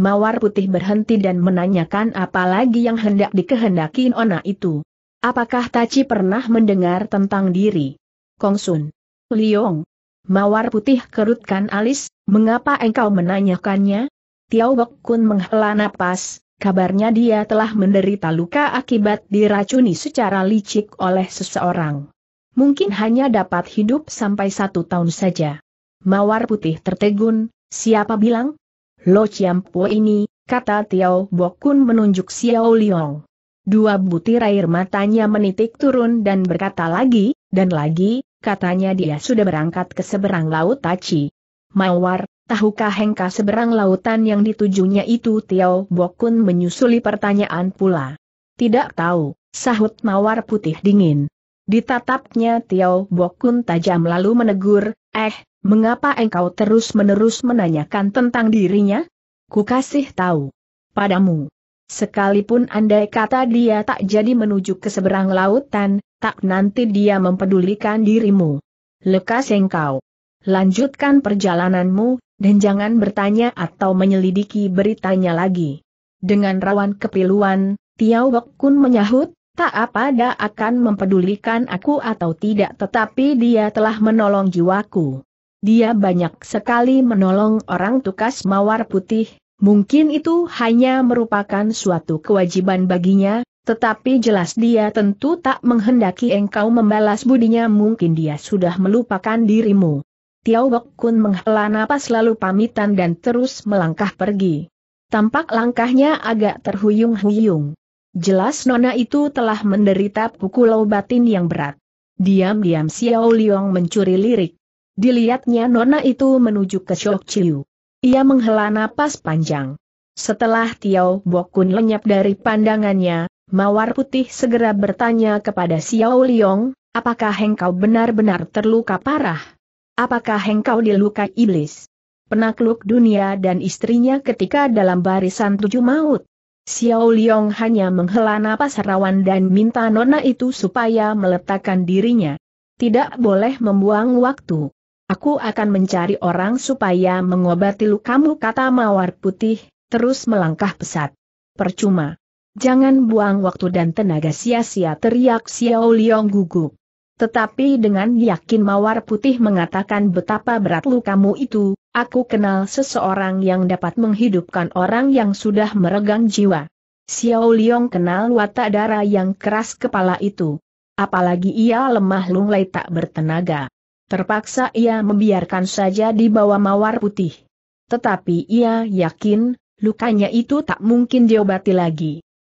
Mawar Putih berhenti dan menanyakan apa lagi yang hendak dikehendaki Nona itu. Apakah Taci pernah mendengar tentang diri? Kong Sun Liong. Mawar Putih kerutkan alis, mengapa engkau menanyakannya? Tiao Bok Kun menghela napas, Kabarnya dia telah menderita luka akibat diracuni secara licik oleh seseorang. Mungkin hanya dapat hidup sampai satu tahun saja. Mawar putih tertegun, siapa bilang? Lo Chiampo ini, kata Tiao Bokun menunjuk Xiao Liong. Dua butir air matanya menitik turun dan berkata lagi, dan lagi, katanya dia sudah berangkat ke seberang laut Taci. Mawar, tahukah Hengka seberang lautan yang ditujunya itu Tiao Bokun menyusuli pertanyaan pula. Tidak tahu, sahut mawar putih dingin. Ditatapnya Tiao Bokun tajam lalu menegur, eh, mengapa engkau terus-menerus menanyakan tentang dirinya? Ku kasih tahu. Padamu. Sekalipun andai kata dia tak jadi menuju ke seberang lautan, tak nanti dia mempedulikan dirimu. Lekas engkau. Lanjutkan perjalananmu, dan jangan bertanya atau menyelidiki beritanya lagi. Dengan rawan kepiluan, Tiao Bok Kun menyahut, tak apa dia akan mempedulikan aku atau tidak tetapi dia telah menolong jiwaku. Dia banyak sekali menolong orang tukas mawar putih, mungkin itu hanya merupakan suatu kewajiban baginya, tetapi jelas dia tentu tak menghendaki engkau membalas budinya mungkin dia sudah melupakan dirimu. Tiao Bok Kun menghela napas lalu pamitan dan terus melangkah pergi. Tampak langkahnya agak terhuyung-huyung. Jelas Nona itu telah menderita pukulau batin yang berat. Diam-diam Xiao Liong mencuri lirik. Dilihatnya Nona itu menuju ke Shok Chiu. Ia menghela napas panjang. Setelah Tiao Bok Kun lenyap dari pandangannya, Mawar Putih segera bertanya kepada Xiao Liong, apakah engkau benar-benar terluka parah? Apakah engkau dilukai iblis? Penakluk dunia dan istrinya ketika dalam barisan tujuh maut. Xiao Liong hanya menghela napas rawan dan minta nona itu supaya meletakkan dirinya. Tidak boleh membuang waktu. Aku akan mencari orang supaya mengobati lukamu kata mawar putih, terus melangkah pesat. Percuma. Jangan buang waktu dan tenaga sia-sia teriak Xiao Liong gugup. Tetapi dengan yakin Mawar Putih mengatakan betapa berat lukamu itu, aku kenal seseorang yang dapat menghidupkan orang yang sudah meregang jiwa. Xiao Liong kenal watak darah yang keras kepala itu. Apalagi ia lemah lunglai tak bertenaga. Terpaksa ia membiarkan saja di bawah Mawar Putih. Tetapi ia yakin, lukanya itu tak mungkin diobati lagi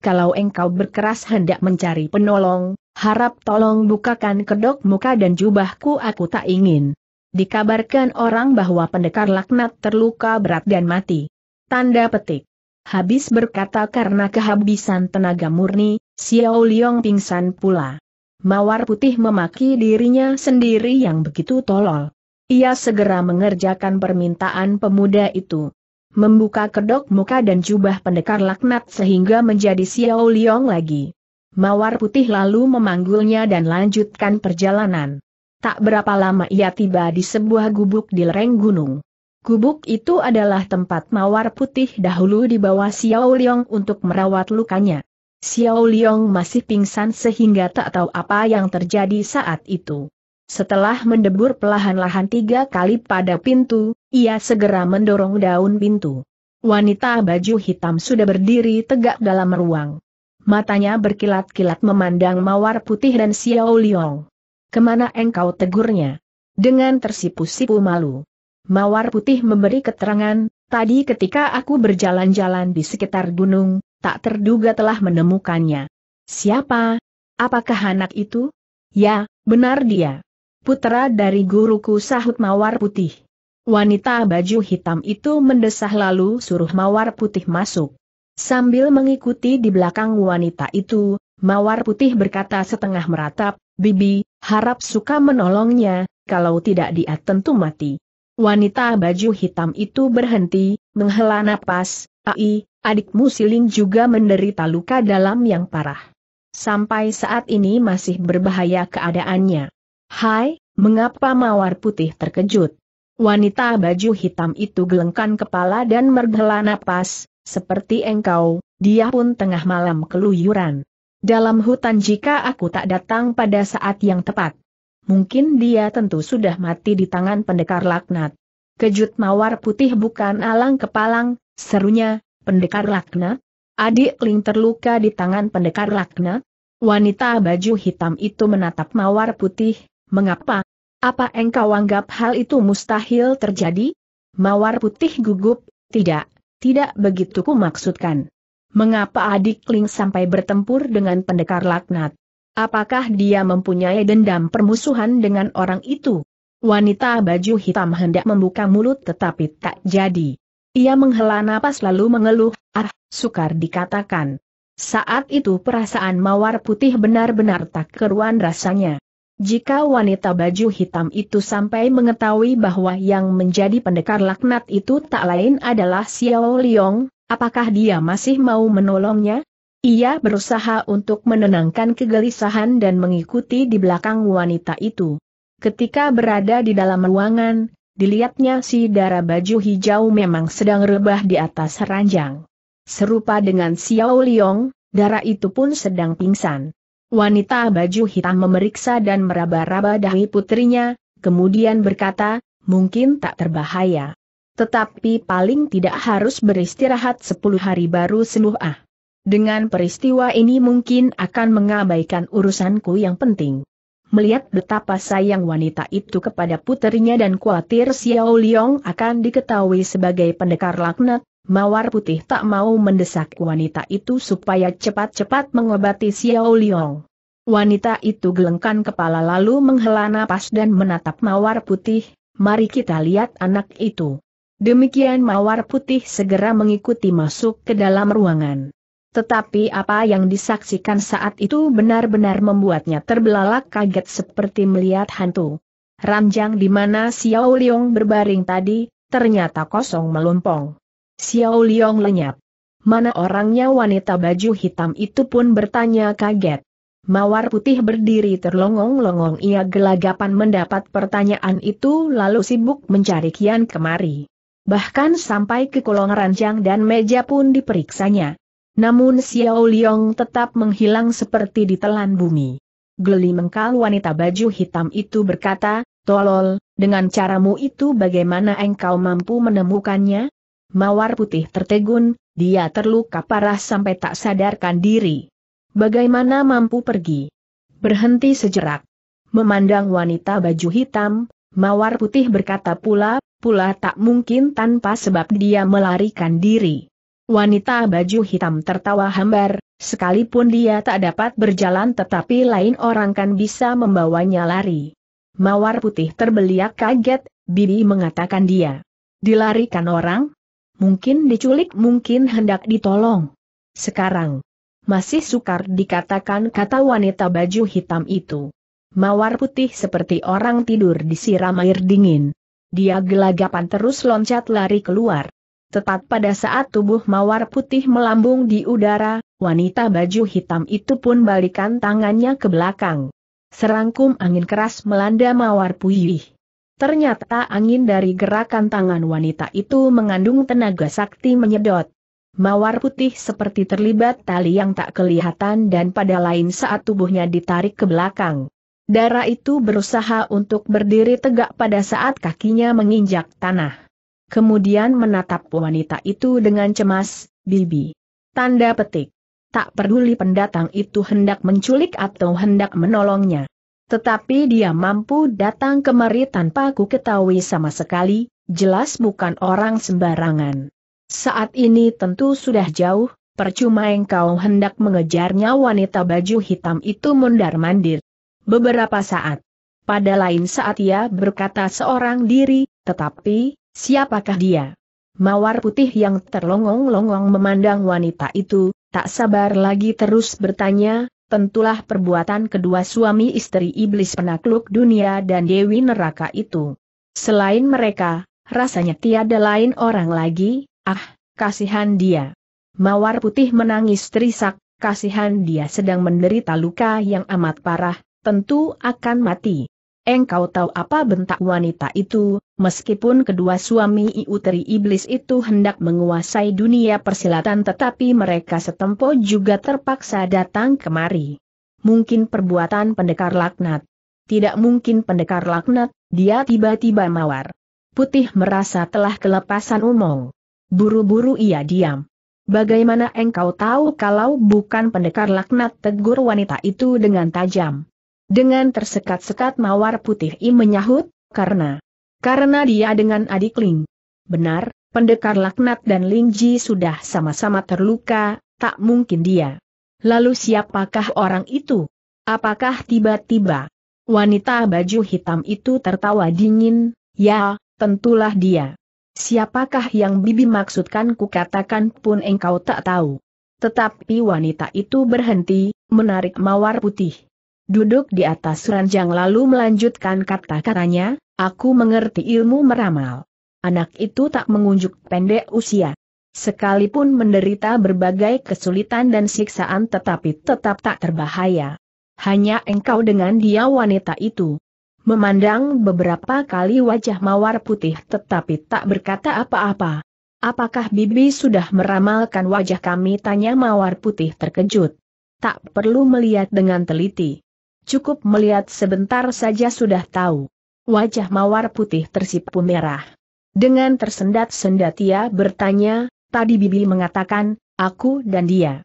kalau engkau berkeras hendak mencari penolong, harap tolong bukakan kedok muka dan jubahku aku tak ingin. Dikabarkan orang bahwa pendekar laknat terluka berat dan mati. Tanda petik. Habis berkata karena kehabisan tenaga murni, Xiao Liong pingsan pula. Mawar putih memaki dirinya sendiri yang begitu tolol. Ia segera mengerjakan permintaan pemuda itu membuka kedok muka dan jubah pendekar laknat sehingga menjadi Xiao Liong lagi. Mawar putih lalu memanggulnya dan lanjutkan perjalanan. Tak berapa lama ia tiba di sebuah gubuk di lereng gunung. Gubuk itu adalah tempat Mawar putih dahulu di bawah Xiao Liong untuk merawat lukanya. Xiao Liong masih pingsan sehingga tak tahu apa yang terjadi saat itu. Setelah mendebur pelahan-lahan tiga kali pada pintu, ia segera mendorong daun pintu. Wanita baju hitam sudah berdiri tegak dalam ruang. Matanya berkilat-kilat memandang mawar putih dan Xiao Liang. Kemana engkau tegurnya? Dengan tersipu-sipu malu. Mawar putih memberi keterangan, tadi ketika aku berjalan-jalan di sekitar gunung, tak terduga telah menemukannya. Siapa? Apakah anak itu? Ya, benar dia putra dari guruku sahut Mawar Putih. Wanita baju hitam itu mendesah lalu suruh Mawar Putih masuk. Sambil mengikuti di belakang wanita itu, Mawar Putih berkata setengah meratap, Bibi, harap suka menolongnya, kalau tidak dia tentu mati. Wanita baju hitam itu berhenti, menghela napas, Ai, adikmu Siling juga menderita luka dalam yang parah. Sampai saat ini masih berbahaya keadaannya. Hai, mengapa mawar putih terkejut? Wanita baju hitam itu gelengkan kepala dan merghela napas, seperti engkau, dia pun tengah malam keluyuran. Dalam hutan jika aku tak datang pada saat yang tepat. Mungkin dia tentu sudah mati di tangan pendekar laknat. Kejut mawar putih bukan alang kepalang, serunya, pendekar laknat? Adik Ling terluka di tangan pendekar laknat? Wanita baju hitam itu menatap mawar putih, Mengapa? Apa engkau anggap hal itu mustahil terjadi? Mawar putih gugup, tidak, tidak begitu ku maksudkan. Mengapa adik Ling sampai bertempur dengan pendekar laknat? Apakah dia mempunyai dendam permusuhan dengan orang itu? Wanita baju hitam hendak membuka mulut tetapi tak jadi. Ia menghela napas lalu mengeluh, ah, sukar dikatakan. Saat itu perasaan mawar putih benar-benar tak keruan rasanya. Jika wanita baju hitam itu sampai mengetahui bahwa yang menjadi pendekar laknat itu tak lain adalah Xiao Liong, apakah dia masih mau menolongnya? Ia berusaha untuk menenangkan kegelisahan dan mengikuti di belakang wanita itu. Ketika berada di dalam ruangan, dilihatnya si darah baju hijau memang sedang rebah di atas ranjang. Serupa dengan Xiao Liong, darah itu pun sedang pingsan. Wanita baju hitam memeriksa dan meraba-raba dahi putrinya, kemudian berkata, mungkin tak terbahaya. Tetapi paling tidak harus beristirahat sepuluh hari baru sembuh ah. Dengan peristiwa ini mungkin akan mengabaikan urusanku yang penting. Melihat betapa sayang wanita itu kepada putrinya dan khawatir Xiao Liong akan diketahui sebagai pendekar laknat, Mawar Putih tak mau mendesak wanita itu supaya cepat-cepat mengobati Xiao Liong. Wanita itu gelengkan kepala lalu menghela napas dan menatap Mawar Putih, mari kita lihat anak itu. Demikian Mawar Putih segera mengikuti masuk ke dalam ruangan. Tetapi apa yang disaksikan saat itu benar-benar membuatnya terbelalak kaget seperti melihat hantu. Ranjang di mana Xiao Liong berbaring tadi, ternyata kosong melompong. Xiao Liong lenyap. Mana orangnya wanita baju hitam itu pun bertanya kaget. Mawar putih berdiri terlongong-longong ia gelagapan mendapat pertanyaan itu lalu sibuk mencari kian kemari. Bahkan sampai ke kolong ranjang dan meja pun diperiksanya. Namun Xiao Liong tetap menghilang seperti ditelan bumi. Geli mengkal wanita baju hitam itu berkata, Tolol, dengan caramu itu bagaimana engkau mampu menemukannya? mawar putih tertegun, dia terluka parah sampai tak sadarkan diri. Bagaimana mampu pergi? Berhenti sejerak. Memandang wanita baju hitam, mawar putih berkata pula, pula tak mungkin tanpa sebab dia melarikan diri. Wanita baju hitam tertawa hambar, sekalipun dia tak dapat berjalan tetapi lain orang kan bisa membawanya lari. Mawar putih terbeliak kaget, Bibi mengatakan dia. Dilarikan orang? Mungkin diculik mungkin hendak ditolong. Sekarang. Masih sukar dikatakan kata wanita baju hitam itu. Mawar putih seperti orang tidur disiram air dingin. Dia gelagapan terus loncat lari keluar. Tepat pada saat tubuh mawar putih melambung di udara, wanita baju hitam itu pun balikan tangannya ke belakang. Serangkum angin keras melanda mawar putih. Ternyata angin dari gerakan tangan wanita itu mengandung tenaga sakti menyedot. Mawar putih seperti terlibat tali yang tak kelihatan dan pada lain saat tubuhnya ditarik ke belakang. Darah itu berusaha untuk berdiri tegak pada saat kakinya menginjak tanah. Kemudian menatap wanita itu dengan cemas, bibi. Tanda petik. Tak peduli pendatang itu hendak menculik atau hendak menolongnya. Tetapi dia mampu datang kemari tanpa ku ketahui sama sekali, jelas bukan orang sembarangan. Saat ini tentu sudah jauh, percuma engkau hendak mengejarnya wanita baju hitam itu mundar mandir Beberapa saat. Pada lain saat ia berkata seorang diri, tetapi, siapakah dia? Mawar putih yang terlongong-longong memandang wanita itu, tak sabar lagi terus bertanya, tentulah perbuatan kedua suami istri iblis penakluk dunia dan dewi neraka itu. Selain mereka, rasanya tiada lain orang lagi, ah, kasihan dia. Mawar putih menangis terisak, kasihan dia sedang menderita luka yang amat parah, tentu akan mati. Engkau tahu apa bentak wanita itu, meskipun kedua suami Iuteri Iblis itu hendak menguasai dunia persilatan tetapi mereka setempo juga terpaksa datang kemari. Mungkin perbuatan pendekar laknat. Tidak mungkin pendekar laknat, dia tiba-tiba mawar. Putih merasa telah kelepasan umong. Buru-buru ia diam. Bagaimana engkau tahu kalau bukan pendekar laknat tegur wanita itu dengan tajam? Dengan tersekat-sekat mawar putih I menyahut, karena karena dia dengan adik Ling. Benar, pendekar laknat dan Ling Ji sudah sama-sama terluka, tak mungkin dia. Lalu siapakah orang itu? Apakah tiba-tiba wanita baju hitam itu tertawa dingin? Ya, tentulah dia. Siapakah yang Bibi maksudkan kukatakan pun engkau tak tahu. Tetapi wanita itu berhenti, menarik mawar putih duduk di atas ranjang lalu melanjutkan kata-katanya, aku mengerti ilmu meramal. Anak itu tak mengunjuk pendek usia. Sekalipun menderita berbagai kesulitan dan siksaan tetapi tetap tak terbahaya. Hanya engkau dengan dia wanita itu. Memandang beberapa kali wajah mawar putih tetapi tak berkata apa-apa. Apakah Bibi sudah meramalkan wajah kami? Tanya Mawar Putih terkejut. Tak perlu melihat dengan teliti cukup melihat sebentar saja sudah tahu. Wajah mawar putih tersipu merah. Dengan tersendat-sendat ia bertanya, tadi Bibi mengatakan, aku dan dia.